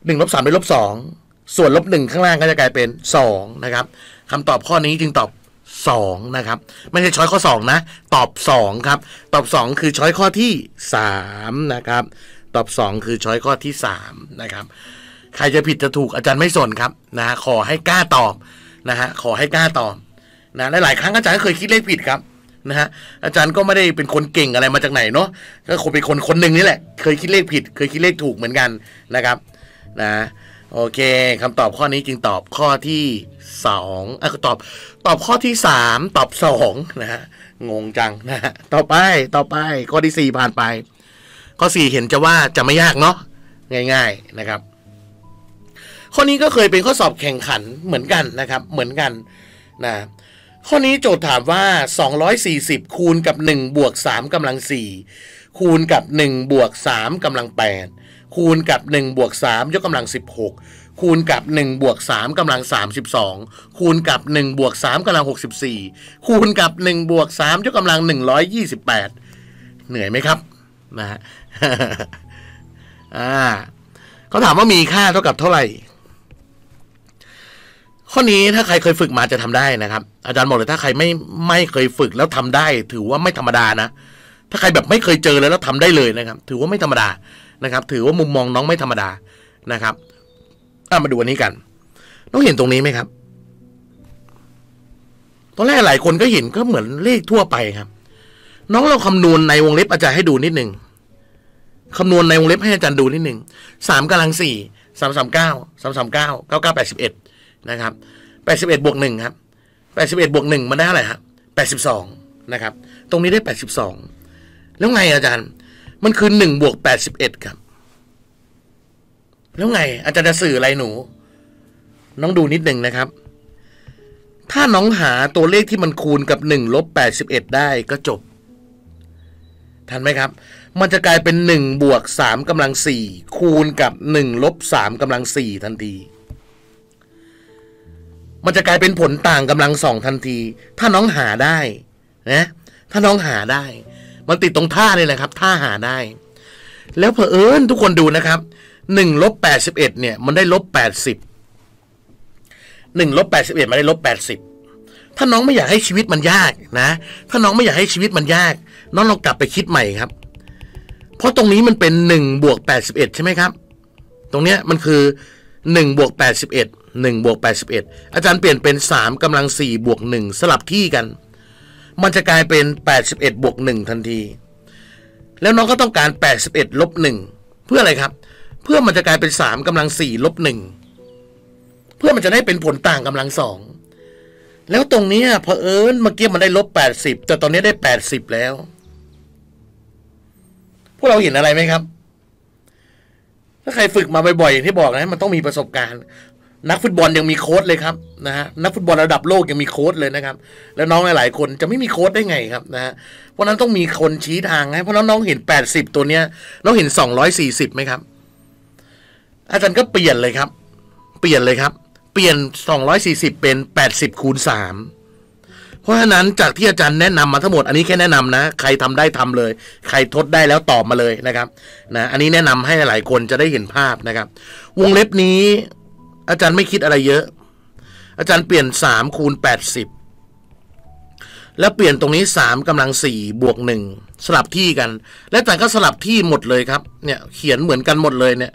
หนึ่งลบสามเป็นลบสองส่วนลบหนึ่งข้างล่างก็จะกลายเป็นสองนะครับคำตอบข้อนี้จึงตอบสองนะครับไม่ใช่ช้อยข้อสองนะตอบสองครับตอบสองคือช้อยข้อที่สามนะครับ ตอบสองคือช้อยข้อที่สามนะครับ ใครจะผิดจะถูกอาจารย์ไม่สนครับนะ ขอให้กล้าตอบนะฮะขอให้กล้าตอบนะหลาย ๆ ครั้งอาจารย์ก็เคยคิดเลขผิดครับนะฮะอาจารย์ก็ไม่ได้เป็นคนเก่งอะไรมาจากไหนเนาะก็คงเป็นคนคนหนึ่งนี่แหละ เคยคิดเลขผิด เคยคิดเลขถูกเหมือนกันนะครับนะโอเคคำตอบข้อนี้จึงตอบข้อที่สองอ่ะตอบตอบข้อที่สามตอบสองนะฮะงงจังนะฮะต่อไปต่อไป ข้อที่สี่ผ่านไป ข้อสี่เห็นจะว่าจะไม่ยากเนาะง่ายๆนะครับ ข้อนี้ก็เคยเป็นข้อสอบแข่งขันเหมือนกันนะครับเหมือนกันนะข้อนี้โจทย์ถามว่า240คูณกับ1บวก3กำลัง4คูณกับ1บวก3กำลัง8คูณกับ 1 บวก3ยกกำลัง16 คูณกับ 1 บวก3กำลัง32 คูณกับ 1 บวก3กำลัง64 คูณกับ 1 บวก3ยกกำลัง128 เหนื่อยไหมครับนะฮะอ่าเขาถามว่ามีค่าเท่ากับเท่าไหร่ข้อนี้ถ้าใครเคยฝึกมาจะทำได้นะครับอาจารย์บอกเลยถ้าใครไม่ไม่เคยฝึกแล้วทำได้ ถือว่าไม่ธรรมดานะ ถ้าใครแบบไม่เคยเจอเลยแล้วทำได้เลยนะครับถือว่าไม่ธรรมดานะครับถือว่ามุมมองน้องไม่ธรรมดานะครับอมาดูอันนี้กัน น้องเห็นตรงนี้ไหมครับ ตอนแรกหลายคนก็เห็นก็เหมือนเลขทั่วไปครับ น้องเราคำนวณในวงเล็บอาจารย์ให้ดูนิดหนึ่งคำนวณในวงเล็บให้อาจารย์ดูนิดหนึ่งสามกำลังสี่สามสามเก้าสามสามเก้าเก้าเก้าแปดสิบเอ็ดนะครับแปดสิบเอ็ดบวกหนึ่งครับแปดสิบเอ็ดบวกหนึ่งมันได้เท่าไหร่ครับแปดสิบสองนะครับ ตรงนี้ได้แปดสิบสองแล้วไงอาจารย์มันคือหนึ่งบวกแปดสิบเอ็ดครับ แล้วไงอาจารย์จะสื่ออะไรหนู น้องดูนิดหนึ่งนะครับ ถ้าน้องหาตัวเลขที่มันคูณกับหนึ่งลบแปดสิบเอ็ดได้ก็จบทันไหมครับ มันจะกลายเป็นหนึ่งบวกสามกำลังสี่คูณกับหนึ่งลบสามกำลังสี่ทันที มันจะกลายเป็นผลต่างกำลังสองทันที ถ้าน้องหาได้นะถ้าน้องหาได้มันติดตรงท่านี่แหละครับท่าหาได้แล้วเผอิญทุกคนดูนะครับหนึ่งลบแปดสิบเอ็ดเนี่ย มันได้ลบแปดสิบหนึ่งลบแปดสิบเอ็ดมันได้ลบแปดสิบถ้าน้องไม่อยากให้ชีวิตมันยากนะ ถ้าน้องไม่อยากให้ชีวิตมันยาก น้องลองกลับไปคิดใหม่ครับ เพราะตรงนี้มันเป็นหนึ่งบวกแปดสิบเอ็ดใช่ไหมครับ ตรงเนี้ยมันคือหนึ่งบวกแปดสิบเอ็ดหนึ่งบวกแปดสิบเอ็ดอาจารย์เปลี่ยนเป็นสามกำลังสี่บวกหนึ่งสลับที่กันมันจะกลายเป็น 81บวก1 ทันที แล้วน้องก็ต้องการ 81ลบ1เพื่ออะไรครับ เพื่อมันจะกลายเป็น 3กำลัง4ลบ1เพื่อมันจะได้เป็นผลต่างกำลัง 2 แล้วตรงนี้เผอิญเมื่อกี้มันได้ลบ80แต่ตอนนี้ได้ 80 แล้ว พวกเราเห็นอะไรไหมครับ ถ้าใครฝึกมาบ่อยๆอย่างที่บอกนะมันต้องมีประสบการณ์นักฟุตบอลยังมีโค้ดเลยครับนะฮะนักฟุตบอลระดับโลกยังมีโค้ดเลยนะครับ แล้วน้องหลาย ๆ คนจะไม่มีโค้ดได้ไงครับนะฮะเพราะนั้นต้องมีคนชี้ทางให้เพราะน้องเห็น 80 ตัวเนี้ย น้องเห็น 240ไหมครับ อาจารย์ก็เปลี่ยนเลยครับ เปลี่ยนเลยครับ เปลี่ยน 240 เป็น80คูณ3เพราะฉะนั้นจากที่อาจารย์แนะนำมาทั้งหมดอันนี้แค่แนะนำนะ ใครทำได้ทำเลย ใครทดได้แล้วตอบมาเลยนะครับนะอันนี้แนะนำให้หลายคนจะได้เห็นภาพนะครับ วงเล็บนี้อาจารย์ไม่คิดอะไรเยอะ อาจารย์เปลี่ยนสามคูณแปดสิบแล้วเปลี่ยนตรงนี้สามกำลังสี่บวกหนึ่งสลับที่กัน และอาจารย์ก็สลับที่หมดเลยครับ เนี่ยเขียนเหมือนกันหมดเลยเนี่ย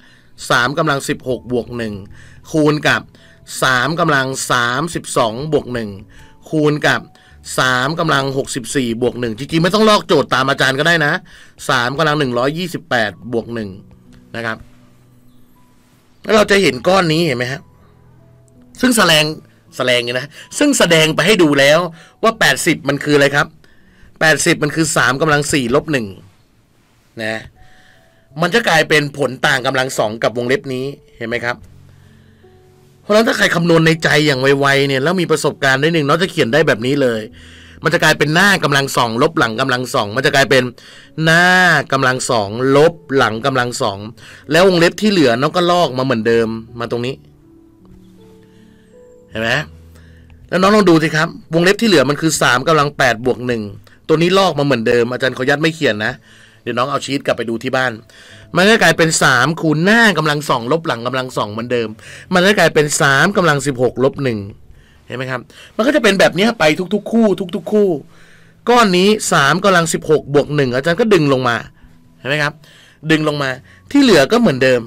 สามกำลังสิบหกบวกหนึ่งคูณกับสามกำลังสามสิบสองบวกหนึ่งคูณกับสามกำลังหกสิบสี่บวกหนึ่งจริงๆไม่ต้องลอกโจทย์ตามอาจารย์ก็ได้นะสามกำลังหนึ่งร้อยยี่สิบแปดบวกหนึ่งนะครับแล้วเราจะเห็นก้อนนี้เห็นไหมครับซึ่งแสดงแสดงนะ ซึ่งแสดงไปให้ดูแล้วว่าแปดสิบมันคืออะไรครับ แปดสิบมันคือสามกำลังสี่ลบหนึ่ง นะ มันจะกลายเป็นผลต่างกำลังสองกับวงเล็บนี้ เห็นไหมครับ เพราะฉะนั้นถ้าใครคำนวณในใจอย่างไวๆเนี่ยแล้วมีประสบการณ์นิดหนึ่งเนาะจะเขียนได้แบบนี้เลยมันจะกลายเป็นหน้ากำลังสองลบหลังกำลังสอง มันจะกลายเป็นหน้ากำลังสองลบหลังกำลังสองแล้ววงเล็บที่เหลือน้องก็ลอกมาเหมือนเดิมมาตรงนี้ เห็นไหมแล้วน้องลองดูสิครับวงเล็บที่เหลือมันคือสามกำลังแปดบวกหนึ่งตัวนี้ลอกมาเหมือนเดิมอาจารย์ขอยัดไม่เขียนนะ เดี๋ยวน้องเอาชีตกลับไปดูที่บ้าน มันก็กลายเป็นสามคูณหน้ากำลังสองลบหลังกำลังสองเหมือนเดิม มันก็กลายเป็นสามกำลังสิบหกลบหนึ่งห็นไหมครับ มันก็จะเป็นแบบนี้ไปทุกๆ คู่ทุก ๆ คู่ ก้อนนี้สามกำลังสิบหกบวกหนึ่งอาจารย์ก็ดึงลงมา เห็นไหมครับ ดึงลงมาที่เหลือก็เหมือนเดิม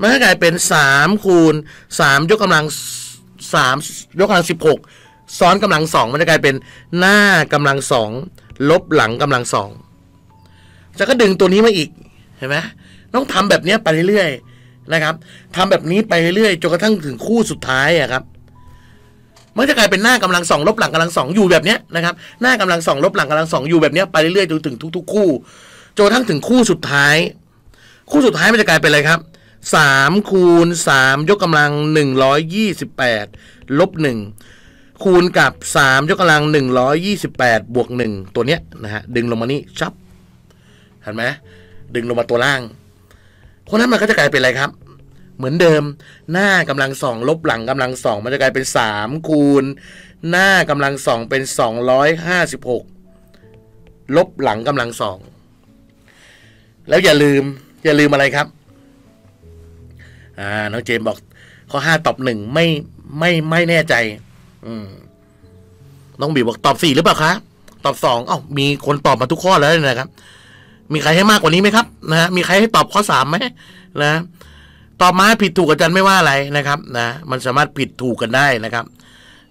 มันก็กลายเป็นสามคูณสามยกกำลังสามยกกำลังสิบหกซ้อนกำลังสองมันจะกลายเป็นหน้ากำลังสองลบหลังกำลังสองจะก็ดึงตัวนี้มาอีกเห็นไหมต้องทำแบบนี้ไปเรื่อยๆนะครับทำแบบนี้ไปเรื่อยจนกระทั่งถึงคู่สุดท้ายอะครับมันจะกลายเป็นหน้ากำลังสองลบหลังกำลังสองอยู่แบบเนี้ยนะครับหน้ากำลังสองลบหลังกำลังสองอยู่แบบเนี้ยไปเรื่อยๆจนถึงทุกๆคู่จนกระทั่งถึงคู่สุดท้าย คู่สุดท้ายมันจะกลายเป็นอะไรครับสามคูณสามยกกำลังหนึ่งร้อยยี่สิบแปดลบหนึ่งคูณกับสามยกกำลังหนึ่งร้อยยี่สิบแปดบวกหนึ่งตัวเนี้ยนะฮะดึงลงมานี่ชับเห็นไหมดึงลงมาตัวล่างพราะนั้นมันก็จะกลายเป็นอะไรครับ เหมือนเดิมหน้ากำลังสองลบหลังกำลังสองมันจะกลายเป็นสามคูณ หน้ากำลังสองเป็นสองร้อยห้าสิบหกลบหลังกำลังสองแล้วอย่าลืม อย่าลืมอะไรครับอ่าน้องเจมบอก ข้อห้าตอบหนึ่งไม่ไม่ไม่แน่ใจ อืมน้องบิวบอกตอบสี่หรือเปล่าคะตอบสองเอ้ามีคนตอบมาทุกข้อแล้วนะครับมีใครให้มาก กว่านี้ไหมครับนะมีใครให้ตอบข้อสามไหมนะตอบมาผิดถูกกัาจานยไม่ว่าอะไรนะครับนะ มันสามารถผิดถูกกันได้นะครับ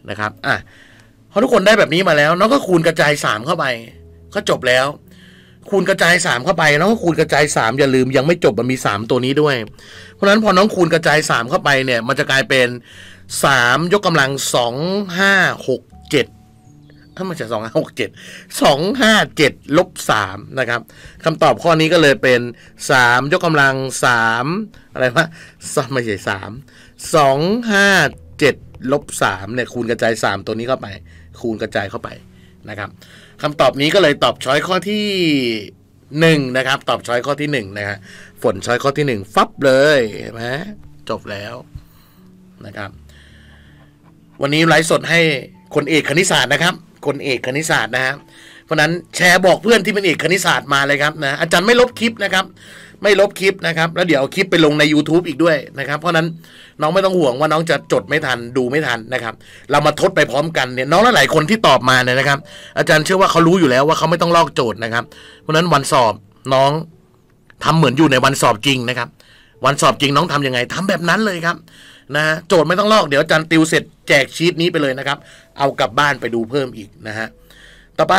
นะครับอ่ะพอทุกคนได้แบบนี้มาแล้วน้องก็คูณกระจายสามเข้าไป ก็จบแล้ว คูณกระจายสามเข้าไปน้องก็คูณกระจายสามอย่าลืม ยังไม่จบมันมีสามตัวนี้ด้วย เพราะฉะนั้นพอน้องคูณกระจายสามเข้าไปเนี่ยมันจะกลายเป็นสามยกกำลังสองห้าหกเจ็ดถ้ามันจะสองห้าหกเจ็ดสองห้าเจ็ดลบสามนะครับคำตอบข้อนี้ก็เลยเป็นสามยกกำลังสามอะไรวะไม่ใช่สามสองห้าเจ็ดลบสามเนี่ยคูณกระจายสามตัวนี้เข้าไปคูณกระจายเข้าไปนะครับคำตอบนี้ก็เลยตอบช้อยข้อที่หนึ่งนะครับตอบช้อยข้อที่หนึ่งนะฮะฝนช้อยข้อที่หนึ่งฟับเลยเห็นไหมจบแล้วนะครับวันนี้ไลฟ์สดให้คนเอกคณิตศาสตร์นะครับคนเอกคณิตศาสตร์นะฮะ เพราะนั้นแชร์บอกเพื่อนที่เป็นเอกคณิตศาสตร์มาเลยครับนะอาจารย์ไม่ลบคลิปนะครับไม่ลบคลิปนะครับ แล้วเดี๋ยวคลิปไปลงใน YouTube อีกด้วยนะครับเพราะนั้นน้องไม่ต้องห่วงว่าน้องจะจดไม่ทันดูไม่ทันนะครับ เรามาทดไปพร้อมกันเนี่ย น้องหลายคนที่ตอบมาเนี่ยนะครับอาจารย์เชื่อว่าเขารู้อยู่แล้วว่าเขาไม่ต้องลอกโจทย์นะครับเพราะนั้นวันสอบน้องทำเหมือนอยู่ในวันสอบจริงนะครับ วันสอบจริงน้องทํำยังไง ทำแบบนั้นเลยครับนะโจทย์ไม่ต้องลอกเดี๋ยวจันติวเสร็จแจกชีตนี้ไปเลยนะครับ เอากลับบ้านไปดูเพิ่มอีกนะฮะต่อไป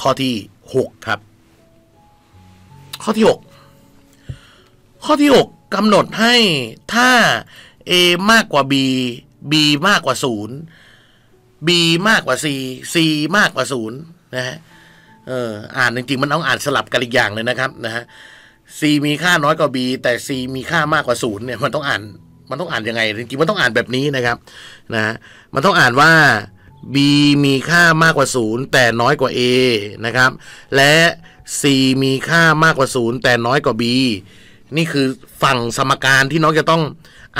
ข้อที่หกครับ ข้อที่หกข้อที่หกกำหนดให้ถ้า a มากกว่า b b มากกว่าศูนย์ b มากกว่า c c มากกว่าศูนย์นะฮะเอออ่านจริงๆ มันต้องอ่านสลับกันอีกอย่างเลยนะครับนะฮะ c มีค่าน้อยกว่า b แต่ c มีค่ามากกว่าศูนย์เนี่ยมันต้องอ่านมันต้องอ่านยังไงจริงๆมันต้องอ่านแบบนี้นะครับนะมันต้องอ่านว่า b มีค่ามากกว่า0แต่น้อยกว่า a นะครับและ c มีค่ามากกว่า0แต่น้อยกว่า b นี่คือฝั่งสมการที่น้องจะต้อง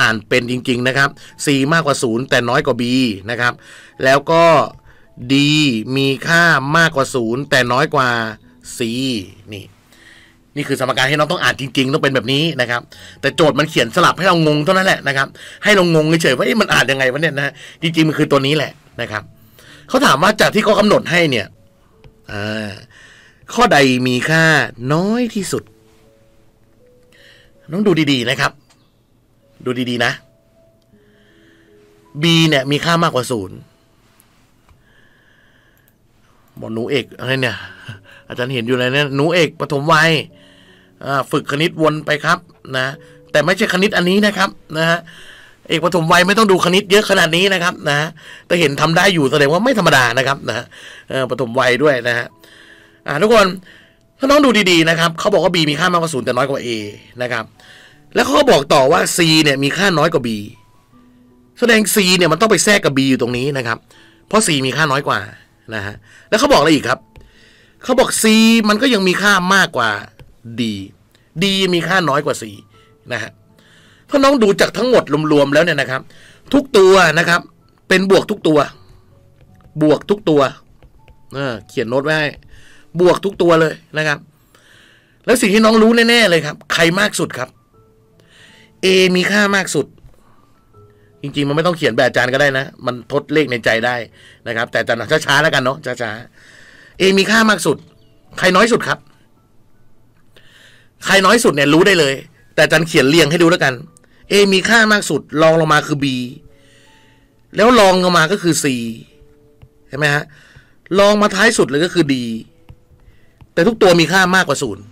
อ่านเป็นจริงๆนะครับ c มากกว่า0แต่น้อยกว่า b นะครับ แล้วก็ d มีค่ามากกว่า0แต่น้อยกว่า c นี่นี่คือสมการให้น้องต้องอ่านจริง ๆ ต้องเป็นแบบนี้นะครับ แต่โจทย์มันเขียนสลับให้เรางงเท่านั้นแหละนะครับให้เรางงเฉยๆว่ามันอ่านยังไงวะเนี่ยนะจริงๆมันคือตัวนี้แหละนะครับเขาถามว่าจากที่เขากาหนดให้เนี่ยข้อใดมีค่า น้อยที่สุดต้องดูดี ๆ นะครับ ดูดีๆนะ b เนี่ยมีค่ามากกว่าศูนย์บอกหนูเอกอะไรเนี่ย อาจารย์เห็นอยู่เลยเนี่ยหนูเอกปฐมวัยฝึกคณิตวนไปครับนะ แต่ไม่ใช่คณิตอันนี้นะครับ นะฮะเอกปฐมวัยไม่ต้องดูคณิตเยอะขนาดนี้นะครับ นะ แต่เห็นทำได้อยู่แสดงว่าไม่ธรรมดานะครับนะปฐมวัยด้วยนะฮะทุกคนถ้าน้องดูดีๆนะครับเขาบอกว่า B มีค่ามากกว่าศูนย์แต่น้อยกว่า A นะครับ แล้วเขาก็บอกต่อว่า C เนี่ยมีค่าน้อยกว่า B แสดง C เนี่ยมันต้องไปแทรกกับ B อยู่ตรงนี้นะครับ เพราะ C มีค่าน้อยกว่านะฮะแล้วเขาบอกอะไรอีกครับเขาบอก C มันก็ยังมีค่ามากกว่า D D มีค่าน้อยกว่า C นะฮะถ้าน้องดูจากทั้งหมดรวมๆแล้วเนี่ยนะครับ ทุกตัวนะครับ เป็นบวกทุกตัว บวกทุกตัว เออเขียนโน้ตไว้บวกทุกตัวเลยนะครับ แล้วสิ่งที่น้องรู้แน่ๆเลยครับ ใครมากสุดครับ A มีค่ามากสุด จริงๆมันไม่ต้องเขียนแบบอาจารย์ก็ได้นะ มันทดเลขในใจได้นะครับ แต่จะช้าๆแล้วกันเนาะช้าๆ A มีค่ามากสุด ใครน้อยสุดครับใครน้อยสุดเนี่ยรู้ได้เลย แต่จันเขียนเรียงให้ดูแล้วกัน A มีค่ามากสุดรองลงมาคือ B แล้วรองลงมาก็คือ C เห็นไหมฮะรองมาท้ายสุดเลยก็คือ D แต่ทุกตัวมีค่ามากกว่าศูนย์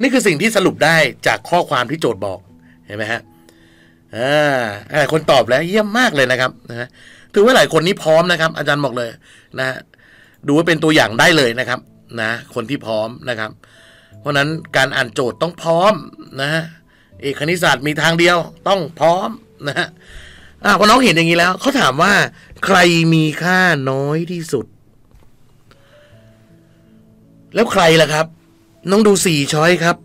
นี่คือสิ่งที่สรุปได้ จากข้อความที่โจทย์บอกเห็นไหมฮะอ่าคนตอบแล้ว เยี่ยมมากเลยนะครับนะถือว่าหลายคนนี้พร้อมนะครับ อาจารย์บอกเลย นะ ดูว่าเป็นตัวอย่างได้เลยนะครับ นะคนที่พร้อมนะครับเพราะนั้นการอ่านโจทย์ต้องพร้อมนะฮะเอกคณิตศาสตร์มีทางเดียวต้องพร้อมนะฮะพอน้องเห็นอย่างนี้แล้วเขาถามว่า ใครมีค่าน้อยที่สุด แล้วใครล่ะครับน้องดูสี่ช้อยครับ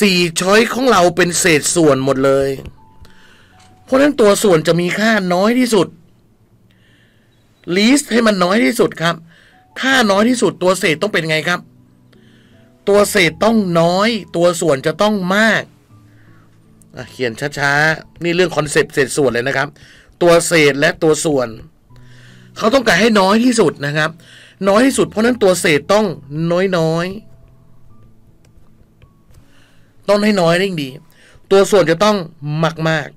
สี่ช้อยของเราเป็นเศษส่วนหมดเลย เพราะนั้นตัวส่วนจะมีค่าน้อยที่สุดลิสต์ให้มันน้อยที่สุดครับค่าน้อยที่สุดตัวเศษต้องเป็นไงครับตัวเศษต้องน้อยตัวส่วนจะต้องมาก เขียนช้า ๆนี่เรื่องคอนเซปต์เศษส่วนเลยนะครับ ตัวเศษและตัวส่วน เขาต้องการให้น้อยที่สุดนะครับ น้อยที่สุดเพราะนั้นตัวเศษต้องน้อยน้อยต้องให้น้อยได้ดี ตัวส่วนจะต้อง มากมาก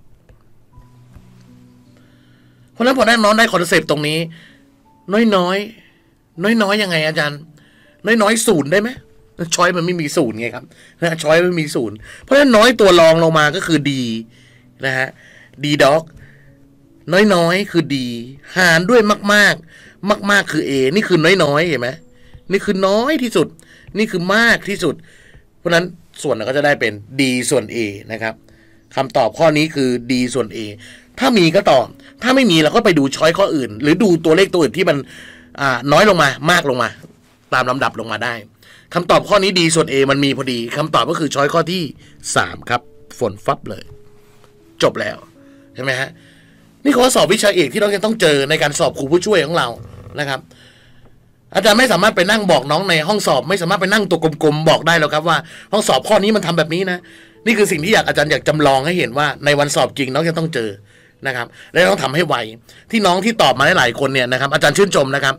เพราะนั้นพอได้น้อนได้คอนเซปต์ตรงนี้ น้อยน้อยน้อยน้อยยังไง อาจารย์ น้อยน้อยศูนย์ได้ไหมช้อยมันไม่มีศูนย์ไงครับนะช้อยไม่มีศูนย์เพราะฉะนั้นน้อยตัวรองลงมาก็คือดีนะฮะดีด็อกน้อยๆคือดีหารด้วยมาก ๆ มากมากคือเอนี่คือน้อยๆเห็นไหม นี่คือน้อยที่สุด นี่คือมากที่สุด เพราะนั้นส่วนเราก็จะได้เป็นดีส่วน A นะครับคำตอบข้อนี้คือดีส่วน A ถ้ามีก็ตอบ ถ้าไม่มีเราก็ไปดูช้อยข้ออื่น หรือดูตัวเลขตัวอื่นที่มันน้อยลงมา มากลงมา ตามลำดับลงมาได้คำตอบข้อนี้ดีส่วน A มันมีพอดีคำตอบก็คือช้อยข้อที่สามครับ ฝนฟับเลย จบแล้ว ใช่ไหมฮะนี่ข้อสอบวิชาเอกที่เราจะต้องเจอในการสอบครูผู้ช่วยของเรานะครับ อาจารย์ไม่สามารถไปนั่งบอกน้องในห้องสอบไม่สามารถไปนั่งตัวกลมๆบอกได้แล้วครับว่า ห้องสอบข้อนี้มันทำแบบนี้นะนี่คือสิ่งที่อยากอาจารย์อยากจำลองให้เห็นว่า ในวันสอบจริงน้องจะต้องเจอนะครับ และต้องทำให้ไว ที่น้องที่ตอบมาหลายคนเนี่ยนะครับ อาจารย์ชื่นชมนะครับ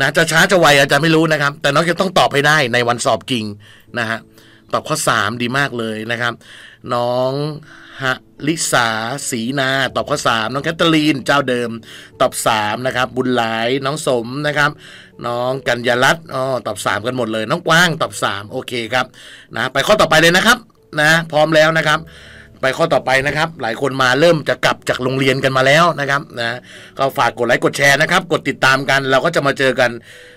นะ จะช้าจะไวอาจารย์ไม่รู้นะครับ แต่น้องจะต้องตอบให้ได้ในวันสอบจริงนะฮะ ตอบข้อ 3 ดีมากเลยนะครับ น้องฮะลิสาสีนา ตอบข้อ3น้องแคทเธอรีนเจ้าเดิม ตอบ3นะครับ บุญหลายน้องสมนะครับ น้องกัญญาลัตอ๋อตอบ3กันหมดเลย น้องกว้างตอบ3โอเคครับ นะไปข้อต่อไปเลยนะครับ นะ พร้อมแล้วนะครับไปข้อต่อไปนะครับ หลายคนมาเริ่มจะกลับจากโรงเรียนกันมาแล้วนะครับนะก็ฝากกดไลค์กดแชร์นะครับ กดติดตามกัน เราก็จะมาเจอกัน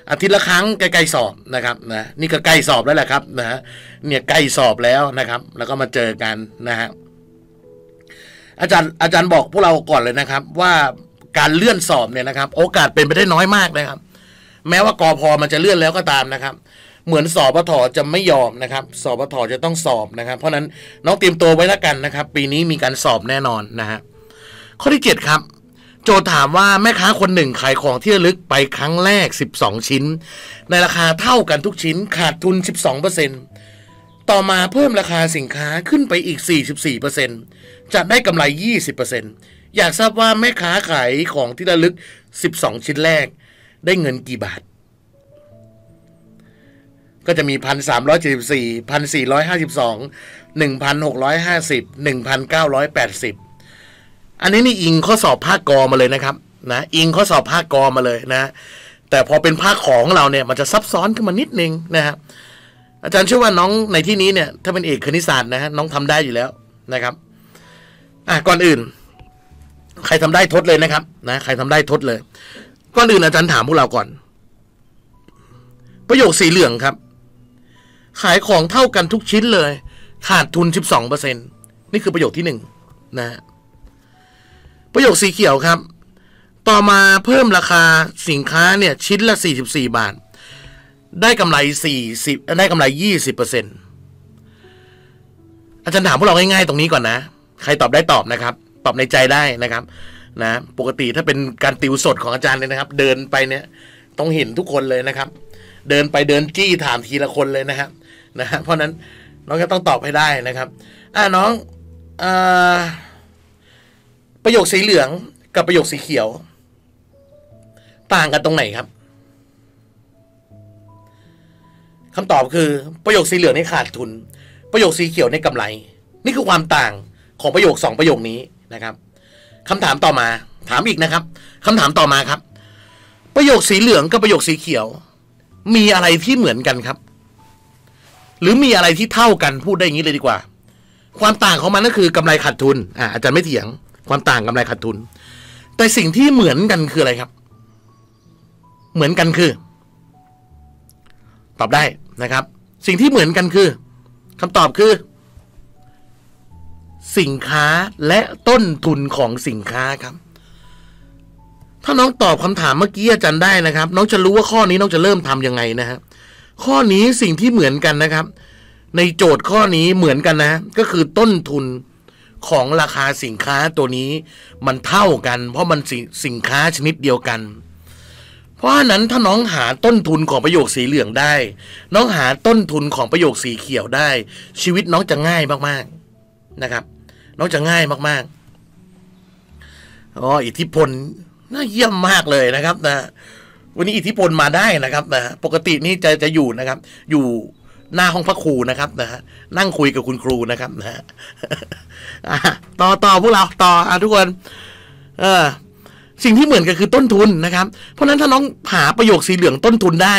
อาทิตย์ละครั้งใกล้ๆสอบนะครับนะนี่ก็ใกล้สอบแล้วแหละครับนะเนี่ยใกล้สอบแล้วนะครับ แล้วก็มาเจอกันนะฮะอาจารย์อาจารย์บอกพวกเราก่อนเลยนะครับ ว่าการเลื่อนสอบเนี่ยนะครับ โอกาสเป็นไปได้น้อยมากนะครับ แม้ว่ากอพอมันจะเลื่อนแล้วก็ตามนะครับเหมือนสอบทจะไม่ยอมนะครับสอบทจะต้องสอบนะครับเพราะนั้นน้องเตรียมตัวไว้แล้วกันนะครับปีนี้มีการสอบแน่นอนนะฮะข้อที่7ครับ โจทย์ถามว่าแม่ค้าคนหนึ่ง ขายของที่ระลึกไปครั้งแรก 12 ชิ้น ในราคาเท่ากันทุกชิ้นขาดทุน 12%ต่อมาเพิ่มราคาสินค้าขึ้นไปอีก 44%จะได้กำไร 20%อยากทราบว่าแม่ค้าขายของที่ระลึก 12 ชิ้นแรก ได้เงินกี่บาทก็จะมี1,374 1,452 1,650 1,980อันนี้นี่อิงข้อสอบภาคกอมาเลยนะครับนะอิงข้อสอบภาคกอมาเลยนะ แต่พอเป็นภาคของเราเนี่ย มันจะซับซ้อนขึ้นมานิดนึงนะครับอาจารย์เชื่อว่าน้องในที่นี้เนี่ย ถ้าเป็นเอกคณิตศาสตร์นะฮะน้องทำได้อยู่แล้วนะครับอ่ะก่อนอื่น ใครทำได้ทดเลยนะครับ นะใครทำได้ทดเลย ก่อนอื่นอาจารย์ถามพวกเราก่อน ประโยคสีเหลืองครับขายของเท่ากันทุกชิ้นเลย ขาดทุน 12%นนี่คือประโยคที่หนึ่งนะประโยคสีเขียวครับ ต่อมาเพิ่มราคาสินค้าเนี่ยชิ้นละ 44 บาท ได้กำไร40ได้กำไร20%อาจารย์ถามพวกเราง่ายๆตรงนี้ก่อนนะใครตอบได้ตอบนะครับตอบในใจได้นะครับ นะ ปกติถ้าเป็นการติวสดของอาจารย์เนี่ยนะครับ เดินไปเนี่ยต้องเห็นทุกคนเลยนะครับ เดินไปเดินจี้ถามทีละคนเลยนะครับนะฮะเพราะนั้นน้องก็ต้องตอบให้ได้นะครับ อ่าน้องอประโยคสีเหลืองกับประโยคสีเขียว ต่างกันตรงไหนครับคำตอบคือ ประโยคสีเหลืองนี่ขาดทุน ประโยคสีเขียวนี่กำไร นี่คือความต่างของประโยคสองประโยคนี้นะครับคำถามต่อมา ถามอีกนะครับคำถามต่อมาครับ ประโยคสีเหลืองกับประโยคสีเขียว มีอะไรที่เหมือนกันครับหรือมีอะไรที่เท่ากันพูดได้อย่างนี้เลยดีกว่า ความต่างของมันก็คือกำไรขาดทุน อ่าอาจารย์ไม่เถียง ความต่างกำไรขาดทุน แต่สิ่งที่เหมือนกันคืออะไรครับ เหมือนกันคือ ตอบได้นะครับ สิ่งที่เหมือนกันคือ คำตอบคือ สินค้าและต้นทุนของสินค้าครับ ถ้าน้องตอบคำถามเมื่อกี้อาจารย์ได้นะครับน้องจะรู้ว่าข้อนี้น้องจะเริ่มทํำยังไงนะฮะข้อนี้สิ่งที่เหมือนกันนะครับ ในโจทย์ข้อนี้เหมือนกันนะ ก็คือต้นทุนของราคาสินค้าตัวนี้มันเท่ากัน เพราะมันสสินค้าชนิดเดียวกัน เพราะนั้นถ้าน้องหาต้นทุนของประโยคสีเหลืองได้ น้องหาต้นทุนของประโยคสีเขียวได้ ชีวิตน้องจะง่ายมากๆนะครับน้องจะง่ายมากๆอ๋ออิทธิพลน่าเยี่ยมมากเลยนะครับนะวันนี้อิทธิพลมาได้นะครับนะปกตินี่จะจะอยู่นะครับ อยู่หน้าห้องพระครูนะครับนะฮะนั่งคุยกับคุณครูนะครับนะฮะต่อต่อพวกเราต่ออทุกคน เออ สิ่งที่เหมือนกันคือต้นทุนนะครับ เพราะนั้นถ้าน้องหาประโยคสีเหลืองต้นทุนได้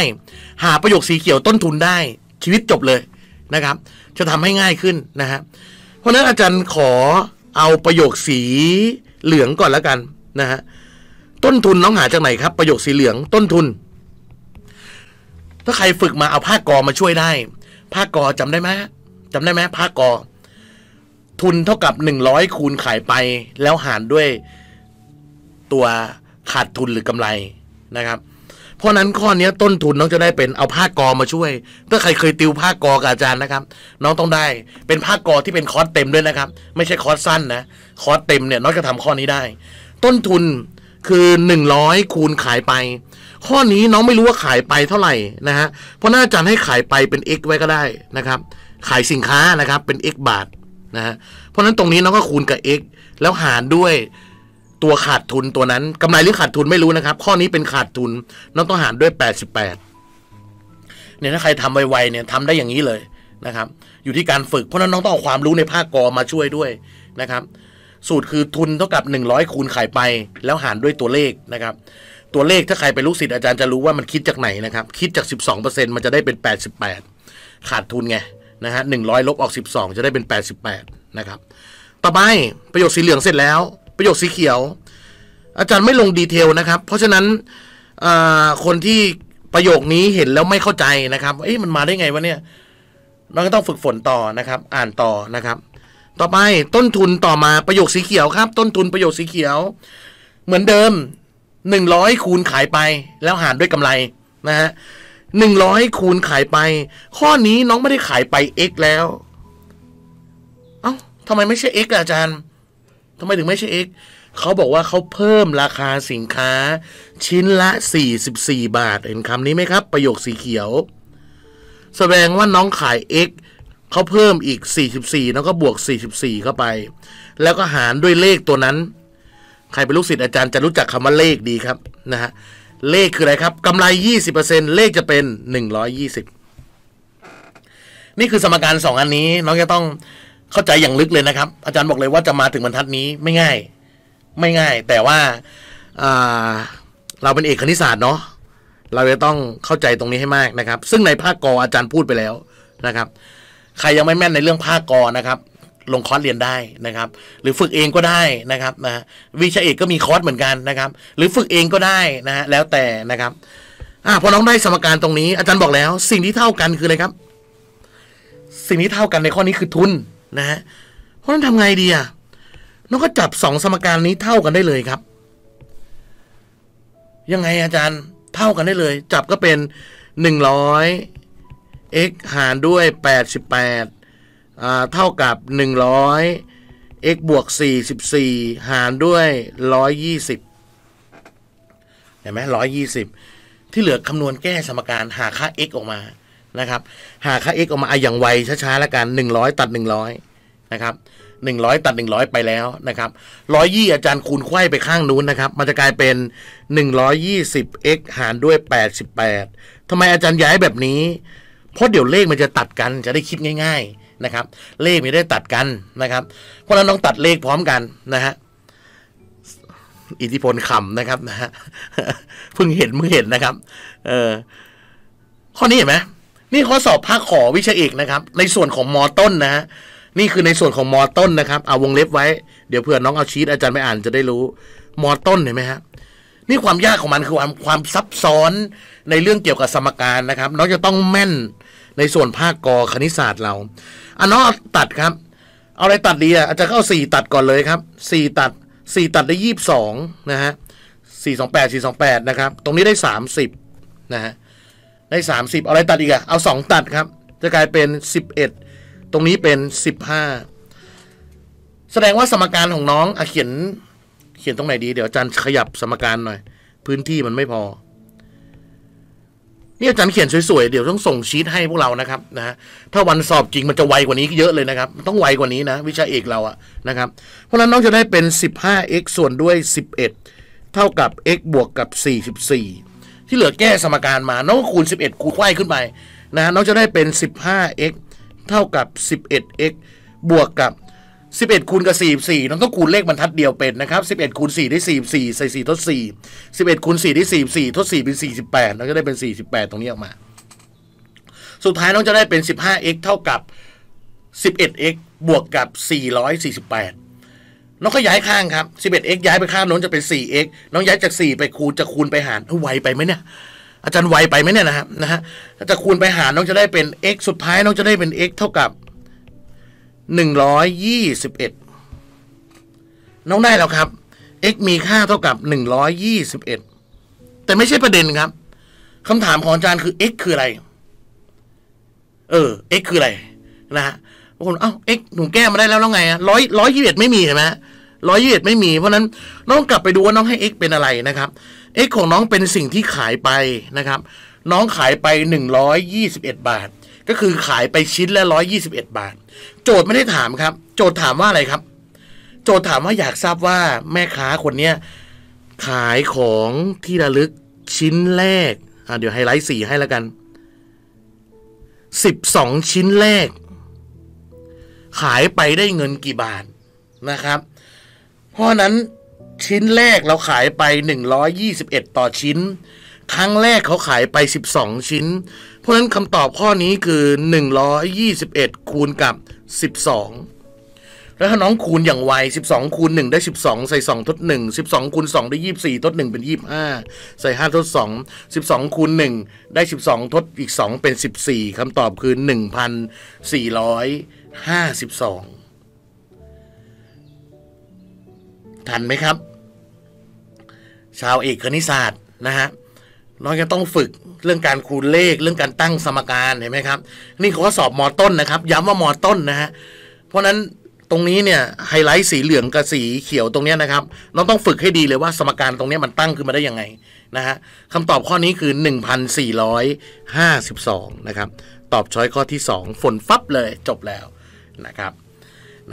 หาประโยคสีเขียวต้นทุนได้ ชีวิตจบเลยนะครับ จะทำให้ง่ายขึ้นนะฮะเพราะนั้นอาจารย์ขอเอาประโยคสีเหลืองก่อนแล้วกัน นะฮะต้นทุนน้องหาจากไหนครับประโยคสีเหลืองต้นทุน ถ้าใครฝึกมาเอาผ้ากอมาช่วยได้ผ้ากอจำได้ไหมจำได้ไหมผ้ากอทุนเท่ากับหนึ่งร้อยคูณขายไปแล้วหารด้วยตัวขาดทุนหรือกำไรนะครับ เพราะนั้นข้อนี้ต้นทุนน้องจะได้เป็นเอาผ้ากอมาช่วย ถ้าใครเคยติวผ้ากอกับอาจารย์นะครับ น้องต้องได้เป็นผ้ากอที่เป็นคอร์สเต็มด้วยนะครับ ไม่ใช่คอร์สสั้นนะคอร์สเต็มเนี่ยน้องจะทำข้อนี้ได้ ต้นทุนคือ 100 คูณขายไป ข้อนี้น้องไม่รู้ว่าขายไปเท่าไหร่นะฮะเพราะน่าจะให้ขายไปเป็น x ไว้ก็ได้นะครับ ขายสินค้านะครับเป็น x บาทนะฮะเพราะนั้นตรงนี้น้องก็คูณกับ x แล้วหารด้วยตัวขาดทุนตัวนั้นกำไรหรือขาดทุนไม่รู้นะครับ ข้อนี้เป็นขาดทุน น้องต้องหารด้วย 88เนี่ยถ้าใครทำไวๆเนี่ยทำได้อย่างนี้เลยนะครับ อยู่ที่การฝึกเพราะนั้นน้องต้องเอาความรู้ในภาคกอมาช่วยด้วยนะครับสูตรคือทุนเท่ากับ 100คูณขายไปแล้วหารด้วยตัวเลขนะครับ ตัวเลขถ้าใครไปลูกศิษย์ อาจารย์จะรู้ว่ามันคิดจากไหนนะครับ คิดจาก 12%มันจะได้เป็น 88ขาดทุนไงนะฮะหนึ่งร้อยลบออก12 จะได้เป็น 88นะครับ ต่อไป ประโยคสีเหลืองเสร็จแล้ว ประโยคสีเขียว อาจารย์ไม่ลงดีเทลนะครับ เพราะฉะนั้นคนที่ประโยคนี้เห็นแล้วไม่เข้าใจนะครับ เอ๊ะมันมาได้ไงวะเนี่ย เราก็ต้องฝึกฝนต่อนะครับ อ่านต่อนะครับต่อไปต้นทุนต่อมาประโยคสีเขียวครับ ต้นทุนประโยคสีเขียว เหมือนเดิมหนึ่งร้อยคูณขายไปแล้วหารด้วยกำไรนะฮะหนึ่งร้อยคูณขายไป ข้อนี้น้องไม่ได้ขายไป x แล้วเอา้าทำไมไม่ใช่ x อาจารย์ทำไมถึงไม่ใช่ x เขาบอกว่าเขาเพิ่มราคาสินค้า ชิ้นละ 44 บาทเห็นคำนี้ไหมครับประโยคสีเขียว แสดงว่าน้องขาย x เขาเพิ่มอีก44 แล้วก็บวก 44เข้าไป แล้วก็หารด้วยเลขตัวนั้น ใครเป็นลูกศิษย์อาจารย์จะรู้จักคำว่าเลขดีครับนะฮะเลขคืออะไรครับกำไร20%เลขจะเป็น120นี่คือสมการ 2 อันนี้ น้องจะต้องเข้าใจอย่างลึกเลยนะครับ อาจารย์บอกเลยว่าจะมาถึงบรรทัดนี้ไม่ง่าย ไม่ง่าย แต่ว่าเราเป็นเอกคณิตศาสตร์เนาะเราจะต้องเข้าใจตรงนี้ให้มากนะครับ ซึ่งในภาคกออาจารย์พูดไปแล้วนะครับใครยังไม่แม่นในเรื่องภาคกอนะครับ ลงคอร์สเรียนได้นะครับ หรือฝึกเองก็ได้นะครับนะวิชาเอกก็มีคอร์สเหมือนกันนะครับ หรือฝึกเองก็ได้นะฮะแล้วแต่นะครับ อ่าพอน้องได้สมการตรงนี้ อาจารย์บอกแล้ว สิ่งที่เท่ากันคืออะไรครับ สิ่งที่เท่ากันในข้อนี้คือทุนนะฮะเพราะนั้นทำไงดีอ่ะน้องก็จับสองสมการนี้เท่ากันได้เลยครับ ยังไงอาจารย์เท่ากันได้เลย จับก็เป็นหนึ่งร้อย x หารด้วย 88อ่าเท่ากับ 100 x บวก 44 หารด้วย 120เห็นไหม120 ที่เหลือคำนวณแก้สมการหาค่า x ออกมานะครับหาค่า x ออกมาอย่างไวช้าๆแล้วกัน 100 ตัด 100นะครับหนึ่งร้อยตัดหนึ่งร้อยไปแล้วนะครับร้อยยี่อาจารย์คูณไข้ไปข้างนู้นนะครับมันจะกลายเป็นหนึ่งร้อยยี่สิบ x หารด้วยแปดสิบแปดทำไมอาจารย์ย้ายแบบนี้เพราะเดี๋ยวเลขมันจะตัดกัน จะได้คิดง่าย ๆนะครับ เลขมันได้ตัดกันนะครับ เพราะนั้นต้องตัดเลขพร้อมกันนะฮะอิทธิพลขำนะครับนะฮะเพิ่งเห็นเพิ่งเห็นนะครับ เออข้อนี้เห็นไหมนี่ข้อสอบภาคขอวิชาเอกนะครับ ในส่วนของมอต้นนะฮะนี่คือในส่วนของมอต้นนะครับเอาวงเล็บไว้ เดี๋ยวเพื่อนน้องเอาชีตอาจารย์ไปอ่านจะได้รู้ มอต้นเห็นไหมฮะนี่ความ ยากของมันคือความความซับซ้อนในเรื่องเกี่ยวกับสมการนะครับน้องจะต้องแม่นในส่วนภาคกอคณิตศาสตร์เราอันน้องตัดครับ เอาอะไรตัด ดี อ่ะอาจารย์้เอาสี่ตัดก่อนเลยครับสี่ตัดสี่ตัดได้ยี่สิบสองนะฮะสี่สองแปดสี่สองแปดนะครับตรงนี้ได้สามสิบนะฮะได้สามสิบเอาอะไร ตัด อีกอะเอาสองตัดครับจะกลายเป็นสิบเอ็ดตรงนี้เป็นสิบห้าแสดงว่าสมการของน้องอเขียนเขียนตรงไหนดี เดี๋ยวอาจารย์ขยับสมการหน่อย พื้นที่มันไม่พอ นี่อาจารย์เขียนสวย ๆ เดี๋ยวต้องส่งชีตให้พวกเรานะครับนะถ้าวันสอบจริงมันจะไวกว่านี้เยอะเลยนะครับต้องไวกว่านี้นะ วิชาเอกเราอะนะครับเพราะฉะนั้นน้องจะได้เป็น 15x ส่วนด้วย 11 เท่ากับ x บวกกับ 44 ที่เหลือแก้สมการมาน้องคูณ 11 คูณไขขึ้นไปนะน้องจะได้เป็น 15x เท่ากับ 11x บวกกับสิบเอ็ดคูณกับสี่สี่ต้องคูณเลขบรรทัดเดียวเป็นนะครับสิบเอ็ดคูณสี่ได้สี่สี่ใส่สี่ทดสี่สิบเอ็ดคูณสี่ได้สี่สี่ทดสี่เป็นสี่สิบแปดล้วก็ได้เป็นสี่สิบแปดตรงนี้ออกมา สุดท้ายน้องจะได้เป็นสิบห้า x เท่ากับสิบเอ็ด x บวกกับสี่ร้อยสี่สิบแปดน้องก็ย้ายข้างครับสิบเอ็ด x ย้ายไปข้างน้องจะเป็นสี่ x น้องย้ายจากสี่ไปคูณจะคูณไปหารไวไปไหมเนี่ยอาจารย์ไวไปไหมเนี่ยนะครับนะฮะจะคูณไปหารน้องจะได้เป็น x สุดท้ายน้องจะได้เป็น x เท่ากับหนึ่่งร้อยยีสิบเอ็ดน้องได้แล้วครับ x มีค่าเท่ากับหนึ่่งร้อยยีสิบเอ็ดแต่ไม่ใช่ประเด็นครับคำถามของอาจารย์คือ x คืออะไรเออ x คืออะไรนะฮะบางคนเอ้า x หนูแก้มาได้แล้วแล้วไงะร้อยร้อยยี่สิบเอ็ดไม่มีเห็นไหมร้อยยี่สิบเอ็ดไม่มี เพราะนั้นต้องกลับไปดูว่าน้องให้ x เป็นอะไรนะครับ x ของน้องเป็นสิ่งที่ขายไปนะครับ น้องขายไปหนึ่งร้อยยี่สิบเอ็ดบาทก็คือขายไปชิ้นละร้อยยี่สิบเอ็ดบาท โจทย์ไม่ได้ถามครับ โจทย์ถามว่าอะไรครับ โจทย์ถามว่าอยากทราบว่าแม่ค้าคนเนี้ยขายของที่ระลึกชิ้นแรกอ่าเดี๋ยวไฮไลท์สี่ให้แล้วกันสิบสองชิ้นแรก ขายไปได้เงินกี่บาทนะครับ เพราะนั้นชิ้นแรกเราขายไป 121 ต่อชิ้น ครั้งแรกเขาขายไป 12 ชิ้นพราะฉะนั้นคำตอบข้อนี้คือ 121คูณกับ12 แล้วถ้าน้องคูณอย่างไว 12คูณ1ได้ 12 ใส่ 2 ทด 1 12คูณ 2 ได้ 24 ทด 1 เป็น 25 ใส่ 5 ทด 2 12คูณ1ได้ 12 ทดอีก 2 เป็น 14คำตอบคือ 1,452 ทันไหมครับ ชาวเอกคณิตศาสตร์นะฮะน้องจะต้องฝึกเรื่องการคูณเลขเรื่องการตั้งสมการเห็นไหมครับนี่เขาก็สอบมอต้นนะครับย้ำว่ามอต้นนะฮะเพราะนั้นตรงนี้เนี่ยไฮไลท์สีเหลืองกับสีเขียวตรงนี้นะครับ เราต้องฝึกให้ดีเลยว่าสมการตรงนี้มันตั้งขึ้นมาได้ยังไงนะฮะคำตอบข้อนี้คือ1452นะครับตอบช้อยข้อที่ 2 ฝนฟับเลยจบแล้วนะครับ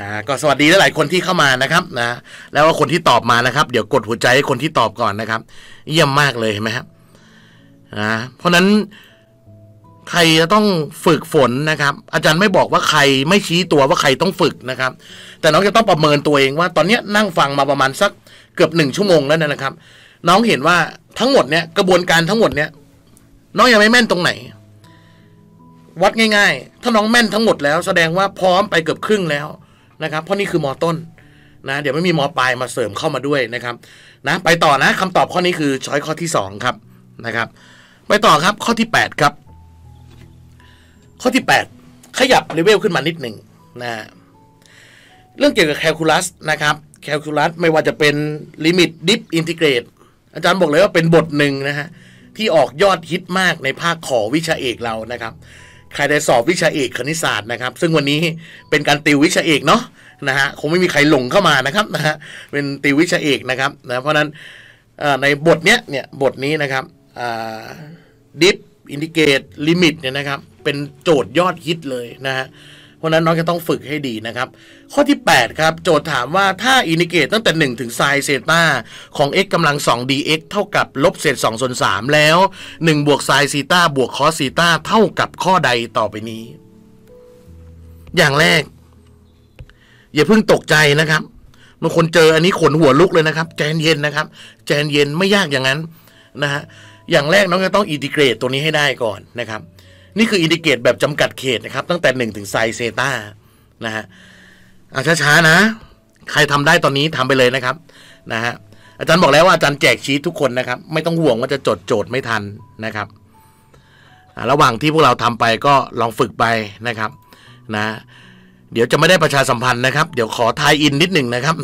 นะก็สวัสดีหลายคนที่เข้ามานะครับนะแล้วว่าคนที่ตอบมานะครับเดี๋ยวกดหัวใจให้คนที่ตอบก่อนนะครับเยี่ยมมากเลยเห็นไหมครับนะเพราะนั้นใครจะต้องฝึกฝนนะครับ อาจารย์ไม่บอกว่าใครไม่ชี้ตัวว่าใครต้องฝึกนะครับ แต่น้องจะต้องประเมินตัวเองว่าตอนนี้นั่งฟังมาประมาณสักเกือบหนึ่งชั่วโมงแล้วนะครับ น้องเห็นว่าทั้งหมดเนี่ยกระบวนการทั้งหมดเนี่ยน้องยังไม่แม่นตรงไหน วัดง่าย ๆ ถ้าน้องแม่นทั้งหมดแล้วแสดงว่าพร้อมไปเกือบครึ่งแล้วนะครับ เพราะนี่คือมอต้นนะ เดี๋ยวไม่มีมอปลายมาเสริมเข้ามาด้วยนะครับนะไปต่อนะคำตอบข้อนี้คือช้อยข้อที่2ครับนะครับไปต่อครับข้อที่8ครับข้อที่8ขยับเลเวลขึ้นมานิดหนึ่งนะเรื่องเกี่ยวกับแคลคูลัสนะครับแคลคูลัสไม่ว่าจะเป็นลิมิตดิฟอินทิเกรตอาจารย์บอกเลยว่าเป็นบทหนึ่งนะฮะที่ออกยอดฮิตมากในภาคขอวิชาเอกเรานะครับ ใครได้สอบวิชาเอกคณิตศาสตร์นะครับ ซึ่งวันนี้เป็นการติววิชาเอกเนาะนะฮะคงไม่มีใครหลงเข้ามานะครับนะฮะเป็นติววิชาเอกนะครับนะเพราะนั้นในบทเนี้ยเนี่ยบทนี้นะครับดิฟอินดิเกตลิมิตเนี่ยนะครับเป็นโจทย์ยอดฮิตเลยนะฮะเพราะนั้นน้องจะต้องฝึกให้ดีนะครับ ข้อที่ 8 ครับ โจทย์ถามว่าถ้าอินดิเกตตั้งแต่ 1 ถึงไซเซตาของ x กำลัง2 dx เท่ากับ ลบเศษ 2 ส่วน 3 แล้ว 1 บวกไซซีตาบวกคอสซีตาเท่ากับข้อใดต่อไปนี้ อย่างแรก อย่าเพิ่งตกใจนะครับบางคนเจออันนี้ขนหัวลุกเลยนะครับแจนเย็นนะครับแจนเย็นไม่ยากอย่างนั้นนะฮะอย่างแรกน้องจะต้องอินทิเกรตตัวนี้ให้ได้ก่อนนะครับ นี่คืออินทิเกรตแบบจำกัดเขตนะครับ ตั้งแต่ 1 ถึงไซเซตานะฮะเอาช้าๆนะ ใครทำได้ตอนนี้ ทำไปเลยนะครับนะฮะอาจารย์บอกแล้วว่าอาจารย์แจกชีตทุกคนนะครับไม่ต้องห่วงว่าจะจดโจทย์ไม่ทันนะครับระหว่างที่พวกเราทำไปก็ลองฝึกไปนะครับนะเดี๋ยวจะไม่ได้ประชาสัมพันธ์นะครับเดี๋ยวขอทายอินนิดหนึ่งนะครับ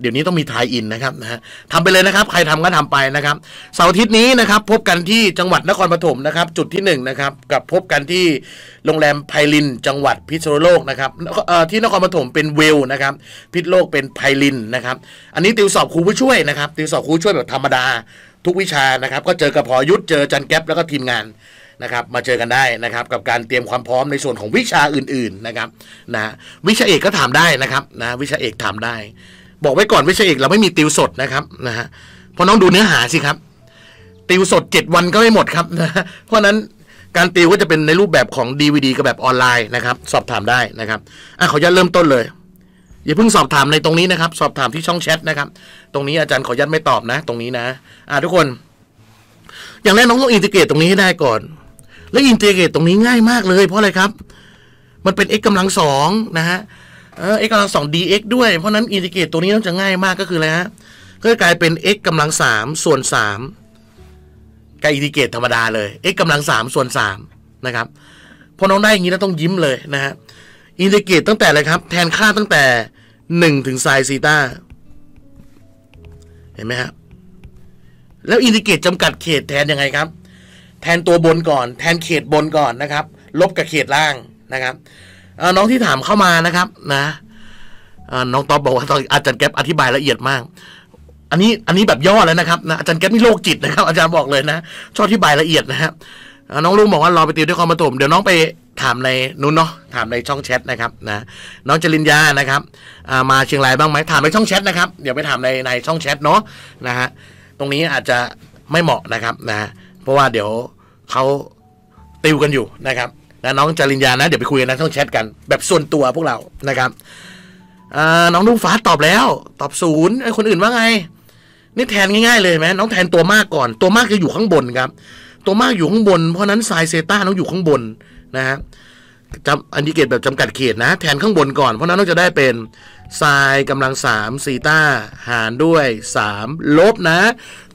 เดี๋ยวนี้ต้องมีทายอินนะครับนะฮะทำไปเลยนะครับใครทำก็ทำไปนะครับเสาร์อาทิตย์นี้นะครับพบกันที่จังหวัดนครปฐมนะครับ จุดที่1นนะครับกับพบกันที่โรงแรมไพลินจังหวัดพิษณุโลกนะครับที่นครปฐมเป็นเวลนะครับ พิษโลกเป็นไพลินนะครับอันนี้ติวสอบครูผู้ช่วยนะครับติวสอบครูช่วยแบบธรรมดาทุกวิชานะครับ ก็เจอกับพอยุทธเจอจันแก๊ปแล้วก็ทีมงานนะครับมาเจอกันได้นะครับกับการเตรียมความพร้อมในส่วนของวิชาอื่น ๆนะครับนะวิชาเอกก็ถามได้นะครับนะวิชาเอกถามได้ บอกไว้ก่อนวิชาเอกเราไม่มีติวสดนะครับนะฮะเพราะน้องดูเนื้อหาสิครับติวสดเจ็ดวันก็ไม่หมดครับนะเพราะนั้นการติวก็จะเป็นในรูปแบบของ DVD กับแบบออนไลน์นะครับ สอบถามได้นะครับอ่ะขออนุญาตเริ่มต้นเลย อย่าเพิ่งสอบถามในตรงนี้นะครับ สอบถามที่ช่องแชทนะครับ ตรงนี้อาจารย์ขออยัดไม่ตอบนะ ตรงนี้นะอ่ะทุกคน อย่างแรกน้องต้องอินทิเกรตตรงนี้ให้ได้ก่อนและอินทิเกรตตรงนี้ง่ายมากเลย เพราะอะไรครับ มันเป็น x กำลังสองนะฮะเออ x กำลังสอง dx ด้วยเพราะนั้น อินทิเกรตตรงนี้ต้องจะง่ายมากก็คืออะไรฮะ ก็กลายเป็น x กำลังสามส่วนสามกับอินทิเกรตธรรมดาเลย x กำลังสามส่วนสามนะครับพอน้องได้อย่างนี้แล้วต้องยิ้มเลยนะฮะอินทิเกรตตั้งแต่อะไรครับ แทนค่าตั้งแต่หนึ่งถึงไซน์ซีตาเห็นไหมครับแล้วอินทิเกรตจำกัดเขตแทนยังไงครับแทนตัวบนก่อน แทนเขตบนก่อนนะครับ ลบกับเขตล่างนะครับน้องที่ถามเข้ามานะครับนะน้องตอบบอกว่าอาจารย์แก๊ปอธิบายละเอียดมาก อันนี้อันนี้แบบย่อแล้วนะครับนะอาจารย์แก๊ปนี่โรคจิตนะครับ อาจารย์บอกเลยนะ ชอบอธิบายละเอียดนะครับน้องลุงบอกว่ารอไปติวด้วยความมระถมเดี๋ยวน้องไปถามในนู้นเนาะถามในช่องแชทนะครับนะ น้องจรินยานะครับมาเชียงรายบ้างไหมถามในช่องแชทนะครับ เดี๋ยวไปถามในในช่องแชทเนาะนะฮะตรงนี้อาจจะไม่เหมาะนะครับนะราะว่าเดี๋ยวเขาติวกันอยู่นะครับนะน้องจริญญานะ เดี๋ยวไปคุยกันนะต้องแชทกันแบบส่วนตัวพวกเรานะครับน้องนุ่งฟ้าตอบแล้ว ตอบศูนย์ไอ้คนอื่นว่าไงนี่แทนง่ายๆเลยไหมน้องแทนตัวมากก่อน ตัวมากจะอยู่ข้างบนครับ ตัวมากอยู่ข้างบนเพราะนั้นสายเซต้าน้องอยู่ข้างบนนะฮะจำอันดิเกตแบบจำกัดเขตนะแทนข้างบนก่อนเพราะนั้นน้องจะได้เป็นสายกำลังสาเซีต้า หารด้วย 3 ลบนะ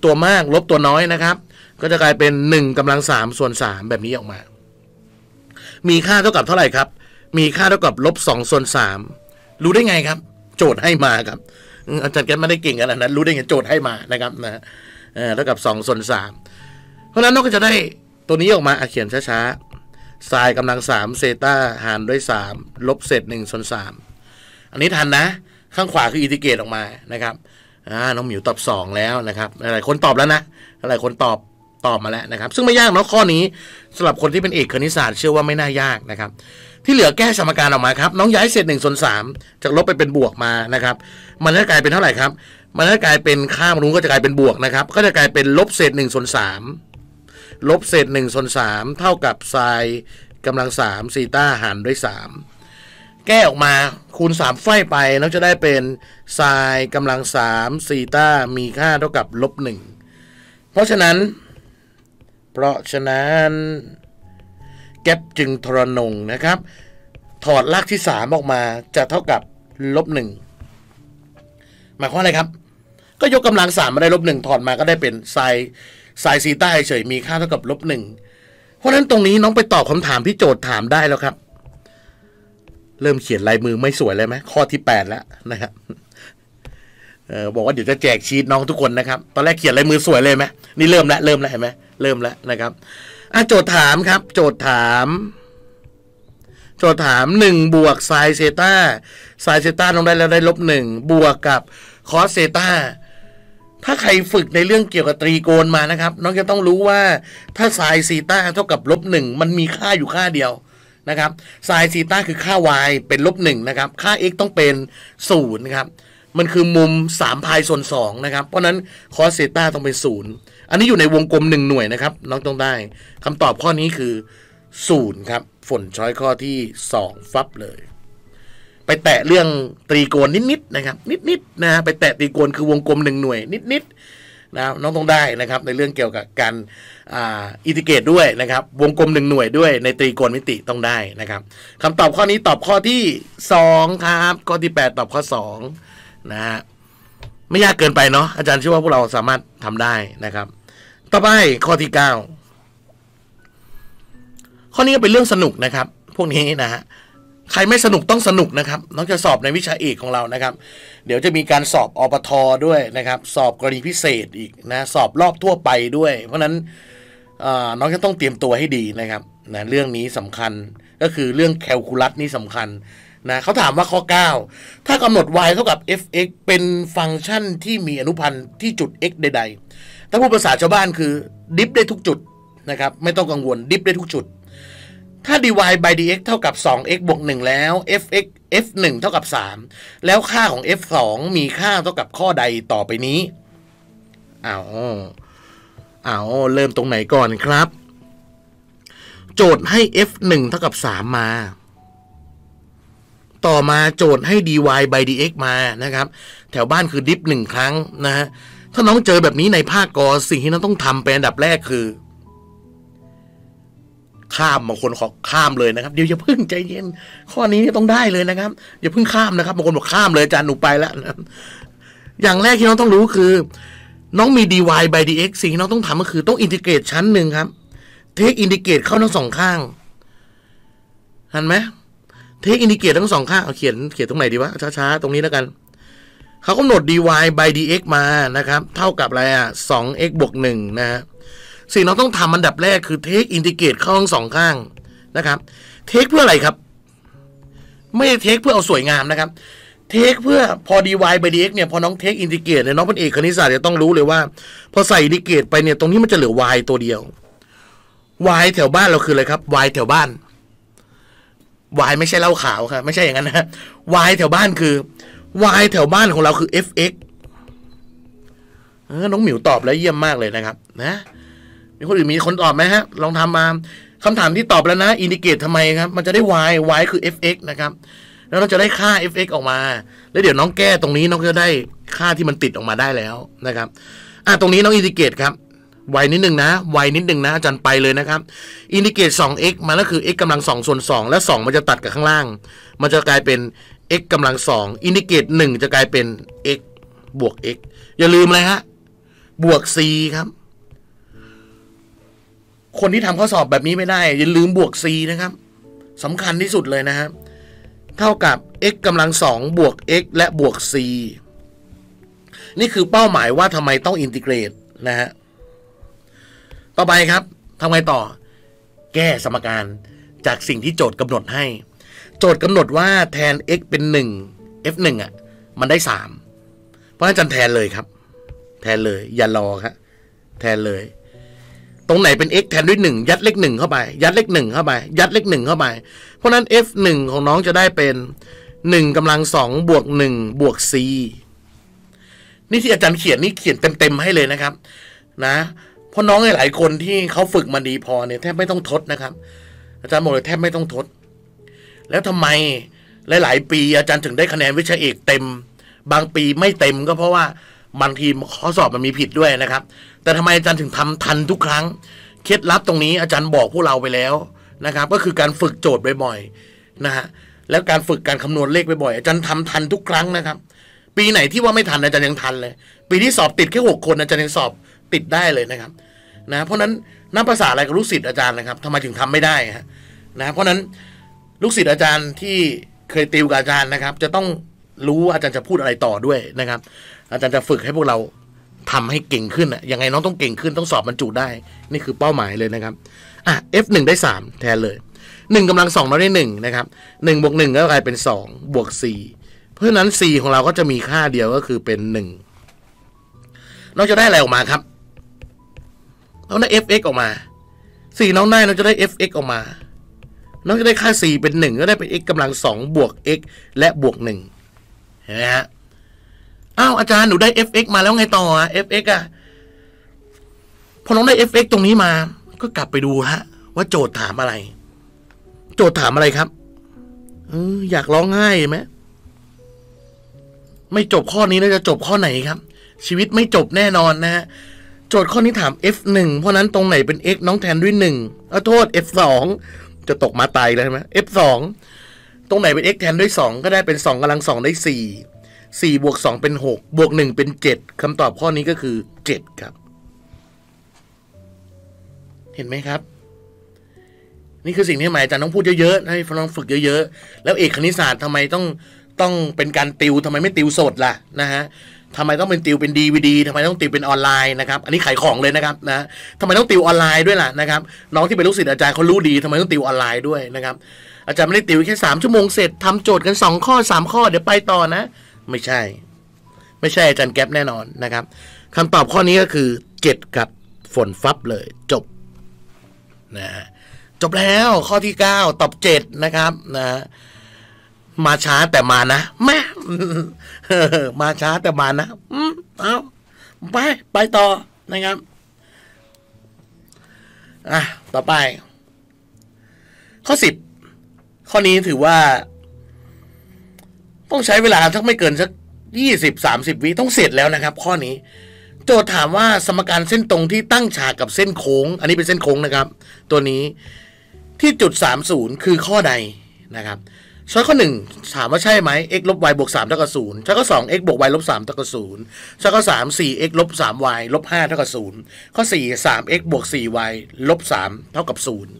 ตัวมากลบตัวน้อยนะครับก็จะกลายเป็น 1กำลัง3ส่วน3แบบนี้ออกมา มีค่าเท่ากับเท่าไหร่ครับ มีค่าเท่ากับลบ2ส่วน3รู้ได้ไงครับ โจทย์ให้มาครับ อาจารย์แกไม่ได้เก่งอะไรนะรู้ได้ไง โจทย์ให้มานะครับนะเท่ากับ2ส่วน3เพราะนั้นนรกากจะได้ตัวนี้ออกมาเขียนช้าๆทรายกำลัง3เซตาหารด้วย3ลบเศษ1ส่วน3อันนี้ทันนะ ข้างขวาคืออินทิเกรตออกมานะครับน้องหมิวตอบ2แล้วนะครับหลายคนตอบแล้วนะหลายคนตอบตอบมาแล้วนะครับซึ่งไม่ยากเนาะข้อนี้สำหรับคนที่เป็นเอกคณิตศาสตร์เชื่อว่าไม่น่ายากนะครับที่เหลือแก้สมการออกมาครับ น้องย้ายเศษหนึ่งส่วนสามจากลบไปเป็นบวกมานะครับ มันจะกลายเป็นเท่าไหร่ครับ มันจะกลายเป็นค่ามูนก็จะกลายเป็นบวกนะครับ ก็จะกลายเป็นลบเศษหนึ่งส่วนสามลบเศษหนึ่งส่วนสามเท่ากับไซน์กำลังสามซีต้าหารด้วยสามแก้ออกมาคูณ3ไฟไปน้องจะได้เป็นไซน์กำลัง3ซีต้ามีค่าเท่ากับลบ1เพราะฉะนั้นเพราะฉะนั้น แก๊ปจึงทรนงนะครับ ถอดลากที่สามออกมาจะเท่ากับ ลบหนึ่งหมายความอะไรครับ ก็ยกกำลังสามมาได้ลบหนึ่งถอดมาก็ได้เป็นไซไซซีต้าเฉยมีค่าเท่ากับลบหนึ่งเพราะฉะนั้นตรงนี้น้องไปตอบคำถามที่โจทย์ถามได้แล้วครับ เริ่มเขียนลายมือไม่สวยเลยไหมข้อที่แปดแล้วนะครับเออบอกว่าเดี๋ยวจะแจกชีตน้องทุกคนนะครับตอนแรกเขียนลายมือสวยเลยไหมนี่เริ่มแล้วเริ่มแล้วเห็นไหมเริ่มแล้วนะครับอ่ะโจทย์ถามครับ โจทย์ถาม โจทย์ถามหนึ่งบวกไซเซต้าไซเซต้าลงได้แล้วได้ลบหนึ่งบวกกับคอสเซต้าถ้าใครฝึกในเรื่องเกี่ยวกับตรีโกณมานะครับ น้องจะต้องรู้ว่าถ้าไซเซต้าเท่ากับลบหนึ่งมันมีค่าอยู่ค่าเดียวนะครับไซเซต้าคือค่า y เป็นลบหนึ่งนะครับ ค่า x ต้องเป็น0ูนย์ครับ มันคือมุม3พายส่วน2นะครับ เพราะนั้นคอสเซต้าต้องเป็น 0อันนี้อยู่ในวงกลมหนึ่งหน่วยนะครับน้องต้องได้คำตอบข้อนี้คือศูนย์ครับ ฝนช้อยข้อที่สองฟับเลย ไปแตะเรื่องตรีโกณนิดๆนะครับ นิดๆนะไปแตะตรีโกณคือวงกลมหนึ่งหน่วย นิดๆนะน้องต้องได้นะครับ ในเรื่องเกี่ยวกับการอิทิเกตด้วยนะครับ วงกลมหนึ่งหน่วยด้วยในตรีโกณมิติต้องได้นะครับคำตอบข้อนี้ตอบข้อที่สองครับข้อที่แปดตอบข้อสองนะฮะไม่ยากเกินไปเนาะอาจารย์เชื่อว่าพวกเราสามารถทำได้นะครับ ต่อไปข้อที่เก้าข้อนี้ก็เป็นเรื่องสนุกนะครับ พวกนี้นะฮะใครไม่สนุกต้องสนุกนะครับน้องจะสอบในวิชาเอกของเรานะครับ เดี๋ยวจะมีการสอบอปทด้วยนะครับ สอบกรณีพิเศษอีกนะสอบรอบทั่วไปด้วย เพราะนั้นน้องจะต้องเตรียมตัวให้ดีนะครับนะเรื่องนี้สำคัญก็คือเรื่องแคลคูลัสนี่สำคัญนะเขาถามว่าข้อ 9 ถ้ากำหนด y เท่ากับ f(x) เป็นฟังก์ชันที่มีอนุพันธ์ที่จุด x ใด ๆ ถ้าพูดภาษาชาวบ้านคือดิฟได้ทุกจุดนะครับไม่ต้องกังวลดิฟได้ทุกจุด ถ้า dy by dx เท่ากับ 2x บวก 1 แล้ว f(x) f1 เท่ากับ 3 แล้วค่าของ f2 มีค่าเท่ากับข้อใดต่อไปนี้อ้าวอ้าวเริ่มตรงไหนก่อนครับ โจทย์ให้ f1 เท่ากับ 3 มาต่อมาโจทย์ให้ dy by dx มานะครับ แถวบ้านคือดิฟหนึ่งครั้งนะฮะถ้าน้องเจอแบบนี้ในภาคกอสิ่งที่น้องต้องทำเป็นอันดับแรกคือ ข้ามบางคนขอข้ามเลยนะครับเดี๋ยวอย่าพึ่งใจเย็นข้อนี้นี่ต้องได้เลยนะครับอย่าพึ่งข้ามนะครับบางคนบอกข้ามเลยอาจารย์หนูไปแล้ว อย่างแรกที่น้องต้องรู้คือ น้องมี dy by dx สิ่งที่น้องต้องทำก็คือ ต้องอินทิเกรตชั้นหนึ่งครับเทคอินทิเกรตเข้าทั้งสองข้างเห็นไหมเทคอินดิเกตทั้งสองข้าง เอาเขียนเขียนตรงไหนดีวะ ช้าๆ ตรงนี้แล้วกัน เขากำหนด dy by dx มานะครับเท่ากับอะไรอ่ะ 2x บวก1นะฮะสิ่งเราต้องทำอันดับแรกคือเทคอินดิเกตเข้าทั้งสองข้างนะครับเทคเพื่ออะไรครับ ไม่ได้เทคเพื่อเอาสวยงามนะครับเทคเพื่อพอ dy by dx เนี่ยพอน้องเทคอินทิเกรตเนี่ยน้องเป็นเอกคณิตศาสตร์จะต้องรู้เลยว่า พอใส่อินทิเกรตไปเนี่ยตรงนี้มันจะเหลือ y ตัวเดียว y แถวบ้านเราคืออะไรครับ y แถวบ้านวายไม่ใช่เหล้าขาวครับ ไม่ใช่อย่างนั้นนะวายแถวบ้านคือวายแถวบ้านของเราคือ FX เออน้อง หมิว ตอบแล้วเยี่ยมมากเลยนะครับนะมีคนอื่นมีคนตอบไหมฮะลองทำมาคำถามที่ตอบแล้วนะ อินดิเกตทำไมครับมันจะได้ y y คือ fx นะครับ แล้วเราจะได้ค่า fx ออกมา แล้วเดี๋ยวน้องแก้ตรงนี้น้องจะได้ค่าที่มันติดออกมาได้แล้วนะครับอ่ะตรงนี้น้องอินดิเกตครับไวนิดหนึ่งนะไวนิดหนึ่งนะอาจารย์ไปเลยนะครับ อินดิเกต 2x มันก็คือ x กำลัง2ส่วน 2 และ2มันจะตัดกับข้างล่าง มันจะกลายเป็น x กำลัง2อินดิเกต1 จะกลายเป็น x บวก x อย่าลืมเลยฮะบวก c ครับ คนที่ทำข้อสอบแบบนี้ไม่ได้อย่าลืมบวก c นะครับสำคัญที่สุดเลยนะครับเท่ากับ x กำลัง 2 บวก x และบวก c นี่คือเป้าหมายว่าทำไมต้องอินทิเกรตนะฮะต่อไปครับทำไงต่อ แก้สมการจากสิ่งที่โจทย์กำหนดให้ โจทย์กำหนดว่าแทน x เป็น 1 f 1อ่ะ มันได้ 3 เพราะฉะนั้นจแทนเลยครับ แทนเลย อย่ารอครับ แทนเลย ตรงไหนเป็น x แทนด้วย 1 ยัดเลข 1 เข้าไป ยัดเลข1เข้าไป ยัดเลข 1 เข้าไป เพราะนั้น f 1ของน้องจะได้เป็น1กำลัง 2 บวก 1 บวก c นี่ที่อาจารย์เขียนนี่เขียนเต็มๆให้เลยนะครับ นะพราะน้องหลายคนที่เขาฝึกมาดีพอเนี่ยแทบไม่ต้องทดนะครับ อาจารย์บอกเลยแทบไม่ต้องทด แล้วทำไมหลายยปีอาจารย์ถึงได้คะแนนวิชาเอกเต็ม บางปีไม่เต็มก็เพราะว่าบางทีข้อสอบมันมีผิดด้วยนะครับ แต่ทำไมอาจารย์ถึงทำทันทุกครั้ง เคล็ดลับตรงนี้อาจารย์บอกพวกเราไปแล้วนะครับ ก็คือการฝึกโจทย์บ่อยๆนะฮะแล้วการฝึกการคำนวณเลขบ่อยๆอาจารย์ทำทันทุกครั้งนะครับ ปีไหนที่ว่าไม่ทันอาจารย์ยังทันเลย ปีที่สอบติดแค่หกคนอาจารย์ยังสอบติดได้เลยนะครับนะเพราะนั้นนับภาษาอะไรกับลูกศิษย์อาจารย์นะครับทำไมถึงทำไม่ได้ฮะนะเพราะนั้น ลูกศิษย์อาจารย์ที่เคยติวกับอาจารย์ นะครับ จะต้องรู้อาจารย์จะพูดอะไรต่อด้วยนะครับ อาจารย์จะฝึกให้พวกเราทำให้เก่งขึ้นอ่ะยังไงน้องต้องเก่งขึ้นต้องสอบบรรจุได้ นี่คือเป้าหมายเลยนะครับอ่ะ F1 ได้ 3 แทนเลย 1 กำลัง 2เราได้ 1 นะครับ1บวก1ก็กลายเป็น2บวก4เพราะฉะนั้น4ของเราก็จะมีค่าเดียวก็คือเป็น1เราจะได้อะไรออกมาครับเอาได้ fx ออกมาสี่น้องได้เราจะได้ fx ออกมา น้องจะได้ค่า 4 เป็น 1 ก็ได้เป็น x กำลัง2บวก x และบวก1เห็นไหมฮะอ้าวอาจารย์หนูได้ fx มาแล้วไงต่ออะ fx อะพอน้องได้ fx ตรงนี้มา ก็กลับไปดูฮะ ว่าโจทย์ถามอะไร โจทย์ถามอะไรครับอออยากร้องไห้ไหมไม่จบข้อนี้แล้วจะจบข้อไหนครับ ชีวิตไม่จบแน่นอนนะฮะโจทย์ข้อนี้ถาม f1 เพราะนั้นตรงไหนเป็น x น้องแทนด้วย1เอโทษ f2 จะตกมาตายเลยใช่ไหม f2 ตรงไหนเป็น x แทนด้วย 2 ก็ได้เป็น 2กำลัง2ได้ 4 4 บวก 2 เป็น 6 บวก 1 เป็น 7คำตอบข้อนี้ก็คือ 7 ครับ เห็นไหมครับ นี่คือสิ่งที่หมายจะต้องพูดเยอะๆให้ฟัองฝึกเยอะๆ แล้วเอกคณิตศาสตร์ทำไมต้องต้องเป็นการติวทำไมไม่ติวสดล่ะนะฮะทำไมต้องเป็นติวเป็นดีวดีทำไมต้องติวเป็นออนไลน์นะครับอันนี้ขายของเลยนะครับนะทำไมต้องติวออนไลน์ด้วยล่ะนะครับน้องที่เป็นลูกศิษย์อาจารย์เขารู้ดีทำไมต้องติวออนไลน์ด้วยนะครับ อาจารย์ไม่ได้ติวแค่สามชั่วโมงเสร็จทำโจทย์กันสองข้อสามข้อเดี๋ยวไปต่อนะ ไม่ใช่ ไม่ใช่อาจารย์แก๊ปแน่นอนนะครับคำตอบข้อนี้ก็คือเจ็ดกับฝนฟับเลย จบนะจบแล้วข้อที่เก้าตอบเจ็ดนะครับ นะมาช้าแต่มานะแม่มาช้าแต่มานะอืมเอาไป ไปต่อนะครับ อ่ะ ต่อไป ข้อสิบข้อนี้ถือว่าต้องใช้เวลาสักไม่เกินสักยี่สิบสามสิบวิต้องเสร็จแล้วนะครับ ข้อนี้ โจทย์ถามว่าสมการเส้นตรงที่ตั้งฉากกับเส้นโค้ง อันนี้เป็นเส้นโค้งนะครับ ตัวนี้ที่จุดสามศูนย์คือข้อใดนะครับช้อยข้อหนึ่งถามว่าใช่ไหม x ลบ y บวก3เท่ากับศูนย์ช้อยข้อสอง x บวก y ลบ3เท่ากับศูนย์ช้อยข้อสาม4 x ลบ3 y ลบ5เท่ากับศูนย์ข้อสี่3 x บวก4 y ลบ3เท่ากับศูนย์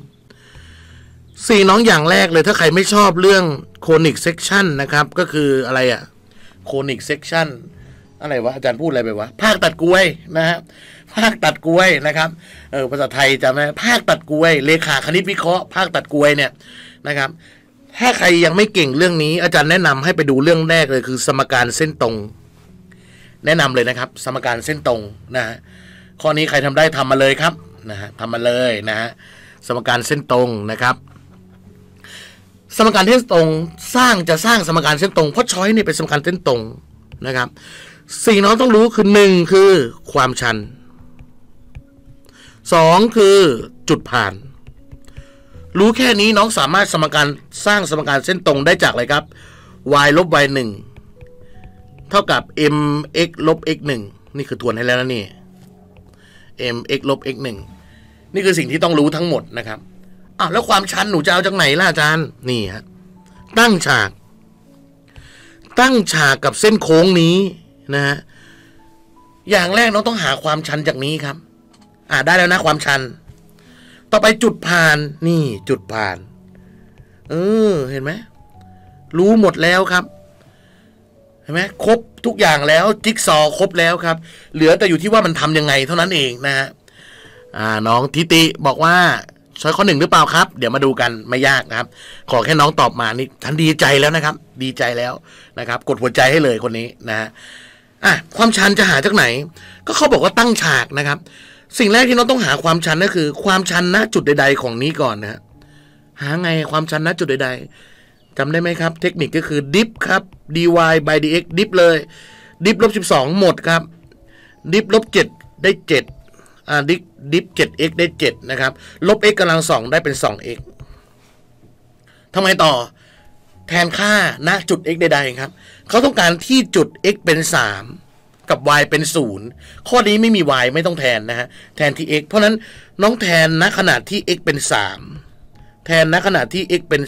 สี่น้องอย่างแรกเลยถ้าใครไม่ชอบเรื่องโคนิคเซกชันนะครับ ก็คืออะไรอะโคนิคเซกชันอะไรวะ อาจารย์พูดอะไรไปวะ ภาคตัดกล้วย นะฮะภาคตัดกล้วยนะครับเออภาษาไทยจำไหมภาคตัดกล้วย เลขาคณิตวิเคราะห์ภาคตัดกล้วยเนี่ยนะครับถ้าใครยังไม่เก่งเรื่องนี้อาจารย์แนะนำให้ไปดูเรื่องแรกเลยคือ สมการเส้นตรง แนะนำเลยนะครับสมการเส้นตรงนะฮะข้อนี้ใครทำได้ทำมาเลยครับนะฮะทำมาเลยนะฮะสมการเส้นตรงนะครับ สมการเส้นตรงสร้างจะสร้างสมการเส้นตรงเพราะช้อยนี่เป็นสมการเส้นตรงนะครับสิ่งน้องต้องรู้คือหนึ่งคือ ความชันสองคือจุดผ่านรู้แค่นี้น้องสามารถสมการสร้างสมการเส้นตรงได้จากอะไรครับ y ลบ y หนึ่งเท่ากับ mx ลบ x หนึ่งนี่คือทวนให้แล้วนะนี่ mx ลบ x หนึ่งนี่คือสิ่งที่ต้องรู้ทั้งหมดนะครับอ้าวแล้วความชันหนูจะเอาจากไหนล่ะอาจารย์นี่ฮะตั้งฉาก ตั้งฉากกับเส้นโค้งนี้นะฮะอย่างแรกน้องต้องหาความชันจากนี้ครับ อ่าได้แล้วนะความชันต่อไปจุดผ่าน นี่จุดผ่านเออเห็นไหม รู้หมดแล้วครับ เห็นไหมครบทุกอย่างแล้ว จิ๊กซอครบแล้วครับ เหลือแต่อยู่ที่ว่ามันทํำยังไงเท่านั้นเองนะฮะน้องทิติ บอกว่าช้อยข้อหนึ่งหรือเปล่าครับ เดี๋ยวมาดูกันไม่ยากนะครับ ขอแค่น้องตอบมานี่ท่านดีใจแล้วนะครับ ดีใจแล้วนะครับ กดหัวใจให้เลยคนนี้ นะฮะอ่ะ ความชันจะหาจากไหน ก็เขาบอกว่าตั้งฉากนะครับสิ่งแรกที่เราต้องหาความชันก็คือความชันณจุดใด ๆ ของนี้ก่อนนะหาไงความชันณจุดใดๆจำได้ไหมครับ เทคนิคก็คือดิฟครับ dy by dx ดิฟเลย ดิฟลบ12 หมดครับ ดิฟลบ7 ได้7อ่าดิฟดิฟ 7x ได้ 7 นะครับลบ x กำลัง 2 ได้เป็น 2x ทำไมต่อแทนค่าณจุด x ใด ๆครับ เขาต้องการที่จุด x เป็น 3กับ y เป็นศูนย์ข้อนี้ไม่มี y ไม่ต้องแทนนะฮะ แทนที่ x เพราะนั้นน้องแทนนะขนาดที่ x เป็น 3 แทนนะขนาดที่ x เป็น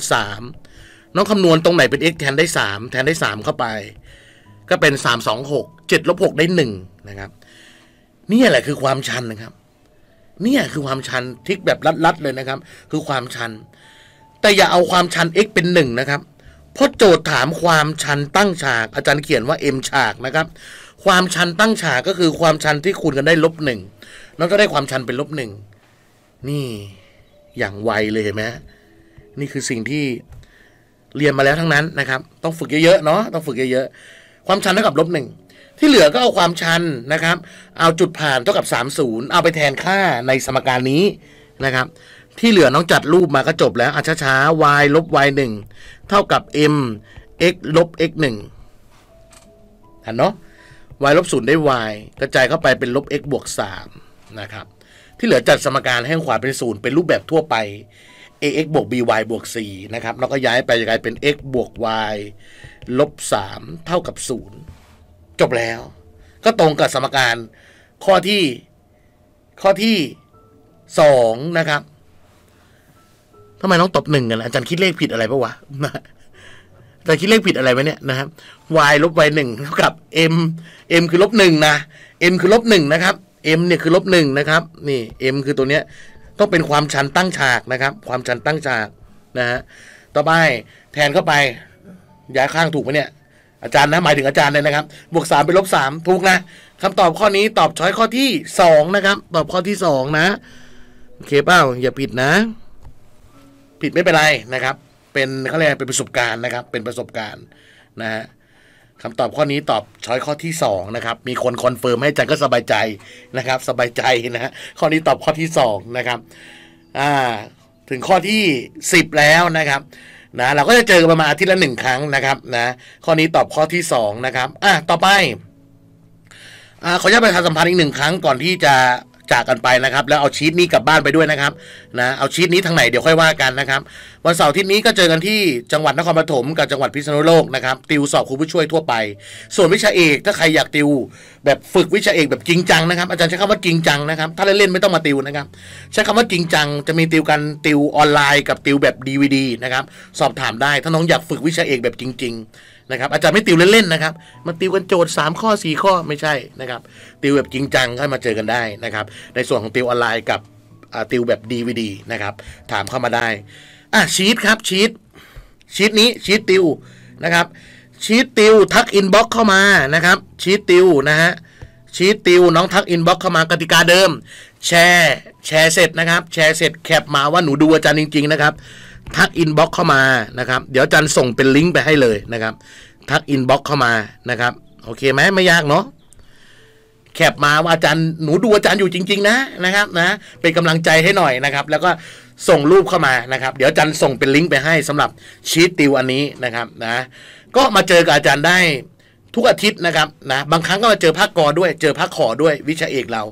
3 น้องคำนวณตรงไหนเป็น x แทนได้ 3 แทนได้ 3 เข้าไป ก็เป็น 3 2 6 7ลบ6ได้ 1 นะครับนี่แหละคือความชันนะครับนี่คือความชันทิกแบบลัดๆเลยนะครับ คือความชัน แต่อย่าเอาความชัน x เป็น 1 นะครับ เพราะโจทย์ถามความชันตั้งฉาก อาจารย์เขียนว่า m ฉากนะครับความชันตั้งฉากก็คือความชันที่คูณกันได้ลบหนึ่งแล้วก็ได้ความชันเป็นลบหนึ่งนี่อย่างไวเลยเห็นไหมนี่คือสิ่งที่เรียนมาแล้วทั้งนั้นนะครับ ต้องฝึกเยอะๆเนาะ ต้องฝึกเยอะๆ ความชันเท่ากับลบหนึ่งที่เหลือก็เอาความชันนะครับ เอาจุดผ่านเท่ากับ 30 เอาไปแทนค่าในสมการนี้นะครับ ที่เหลือน้องจัดรูปมาก็จบ แล้วอาช้าๆ y ลบ y 1เท่ากับ m x ลบ x 1ทันเนาะ y ลบศูนย์ได้ y กระจายเข้าไปเป็นลบ x บวก3นะครับที่เหลือจัดสมการให้ขวาเป็นศูนย์เป็นรูปแบบทั่วไป ax บวก by บวก4นะครับเราก็ย้ายไปกลายเป็น x บวก y ลบ3 เท่ากับ0จบแล้ว ก็ตรงกับสมการข้อที่ข้อที่2นะครับทำไมต้องตบหนึ่งกันอาจารย์คิดเลขผิดอะไรปะวะจะคิดเลขผิดอะไรไหมเนี่ยนะครับ y ลบ y หนึ่งเท่ากับ m m คือลบหนึ่งนะ m คือลบหนึ่งนะครับ m เนี่ยคือลบหนึ่งนะครับนี่ m คือตัวเนี้ยต้องเป็นความชันตั้งฉากนะครับ ความชันตั้งฉากนะฮะต่อไปแทนเข้าไปย้ายข้างถูกไหมเนี่ยอาจารย์นะหมายถึงอาจารย์เลยนะครับบวกสามเป็นลบสามถูกนะ คำตอบข้อนี้ตอบช้อยข้อที่สองนะครับตอบข้อที่สองนะโอเคเปล่าอย่าผิดนะผิดไม่เป็นไรนะครับเป็นเขาเรียกเป็นประสบการณ์นะครับ เป็นประสบการณ์นะฮะคำตอบข้อนี้ตอบช้อยข้อที่2นะครับ มีคนคอนเฟิร์มให้จันก็สบายใจนะครับ สบายใจนะฮะข้อนี้ตอบข้อที่2นะครับ อ่า ถึงข้อที่ 10 แล้วนะครับ นะเราก็จะเจอกันประมาณอาทิตย์ละหนึ่งครั้งนะครับ นะข้อนี้ตอบข้อที่ 2 นะครับ อ่ะต่อไปอ่าขออนุญาตประชาสัมพันธ์อีกหนึ่งครั้งก่อนที่จะจากกันไปนะครับแล้วเอาชีตนี้กลับบ้านไปด้วยนะครับนะเอาชีตนี้ทางไหนเดี๋ยวค่อยว่ากันนะครับวันเสาร์ที่นี้ก็เจอกันที่จังหวัดนครปฐมกับจังหวัดพิษณุโลกนะครับติว สอบครูผู้ช่วยทั่วไป ส่วนวิชาเอกถ้าใครอยากติวแบบฝึกวิชาเอกแบบจริง จังนะครับอาจารย์ใช้คำว่าจริงจังนะครับถ้าเล่นๆไม่ต้องมาติวนะครับใช้คำว่าจริงจังจะมีติวกันติวออนไลน์กับติวแบบ DVD นะครับสอบถามได้ถ้าน้องอยากฝึกวิชาเอกแบบจริง ๆนะครับอาจารย์ไม่ติวเล่นๆนะครับมาติวกันโจทย์ 3 ข้อ4ข้อไม่ใช่นะครับ ติวแบบจริงจังห้มาเจอกันได้นะครับ ในส่วนของติวออนไลน์กับติวแบบ DVD นะครับถามเข้ามาได้อ่ะชีตครับชีตชีตนี้ชีตติวนะครับชีตติวทักอินบ็อกเข้ามานะครับชีตติวนะฮะชีตติวน้องทักอินบ็อกเข้ามากติกาเดิม แชร์แชร์เสร็จนะครับแชร์เสร็จแคปมาว่าหนูดูอาจารย์จริงๆ นะครับทักอินบ็อกเข้ามานะครับ เดี๋ยวจันส่งเป็นลิงก์ไปให้เลยนะครับ ทักอินบ็อกเข้ามานะครับโอเคไหมไม่ยากเนาะแคปมาว่าอาจารย์หนูดูอาจารย์อยู่จริงๆนะนะครับนะ เป็นกำลังใจให้หน่อยนะครับ แล้วก็ส่งรูปเข้ามานะครับเดี๋ยวอาจารย์ส่งเป็นลิงก์ไปให้สำหรับชีตติวอันนี้นะครับนะก็มาเจอกับอาจารย์ได้ทุกอาทิตย์นะครับนะบางครั้งก็มาเจอภาคกอด้วย เจอภาคขอด้วยวิชาเอกเรา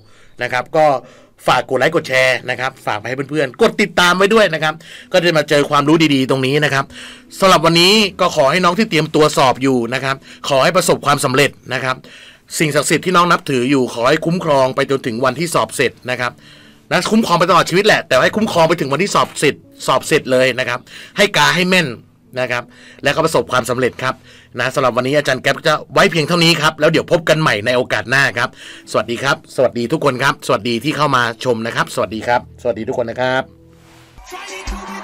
นะครับ ก็ฝากกดไลค์กดแชร์นะครับฝากไปให้เพื่อนๆกดติดตามไว้ด้วยนะครับ ก็จะมาเจอความรู้ดีๆตรงนี้นะครับสำหรับวันนี้ก็ขอให้น้องที่เตรียมตัวสอบอยู่นะครับ ขอให้ประสบความสำเร็จนะครับ สิ่งศักดิ์สิทธิ์ที่น้องนับถืออยู่ ขอให้คุ้มครองไปจนถึงวันที่สอบเสร็จนะครับและคุ้มครองไปตลอดชีวิตแหละแต่ให้คุ้มครองไปถึงวันที่สอบเสร็จสอบเสร็จเลยนะครับ ให้กาให้แม่นนะครับ และก็ประสบความสำเร็จครับนะสำหรับวันนี้อาจารย์แก๊ปจะไว้เพียงเท่านี้ครับแล้วเดี๋ยวพบกันใหม่ในโอกาสหน้าครับ สวัสดีครับ สวัสดีทุกคนครับ สวัสดีที่เข้ามาชมนะครับ สวัสดีครับสวัสดีทุกคนนะครับ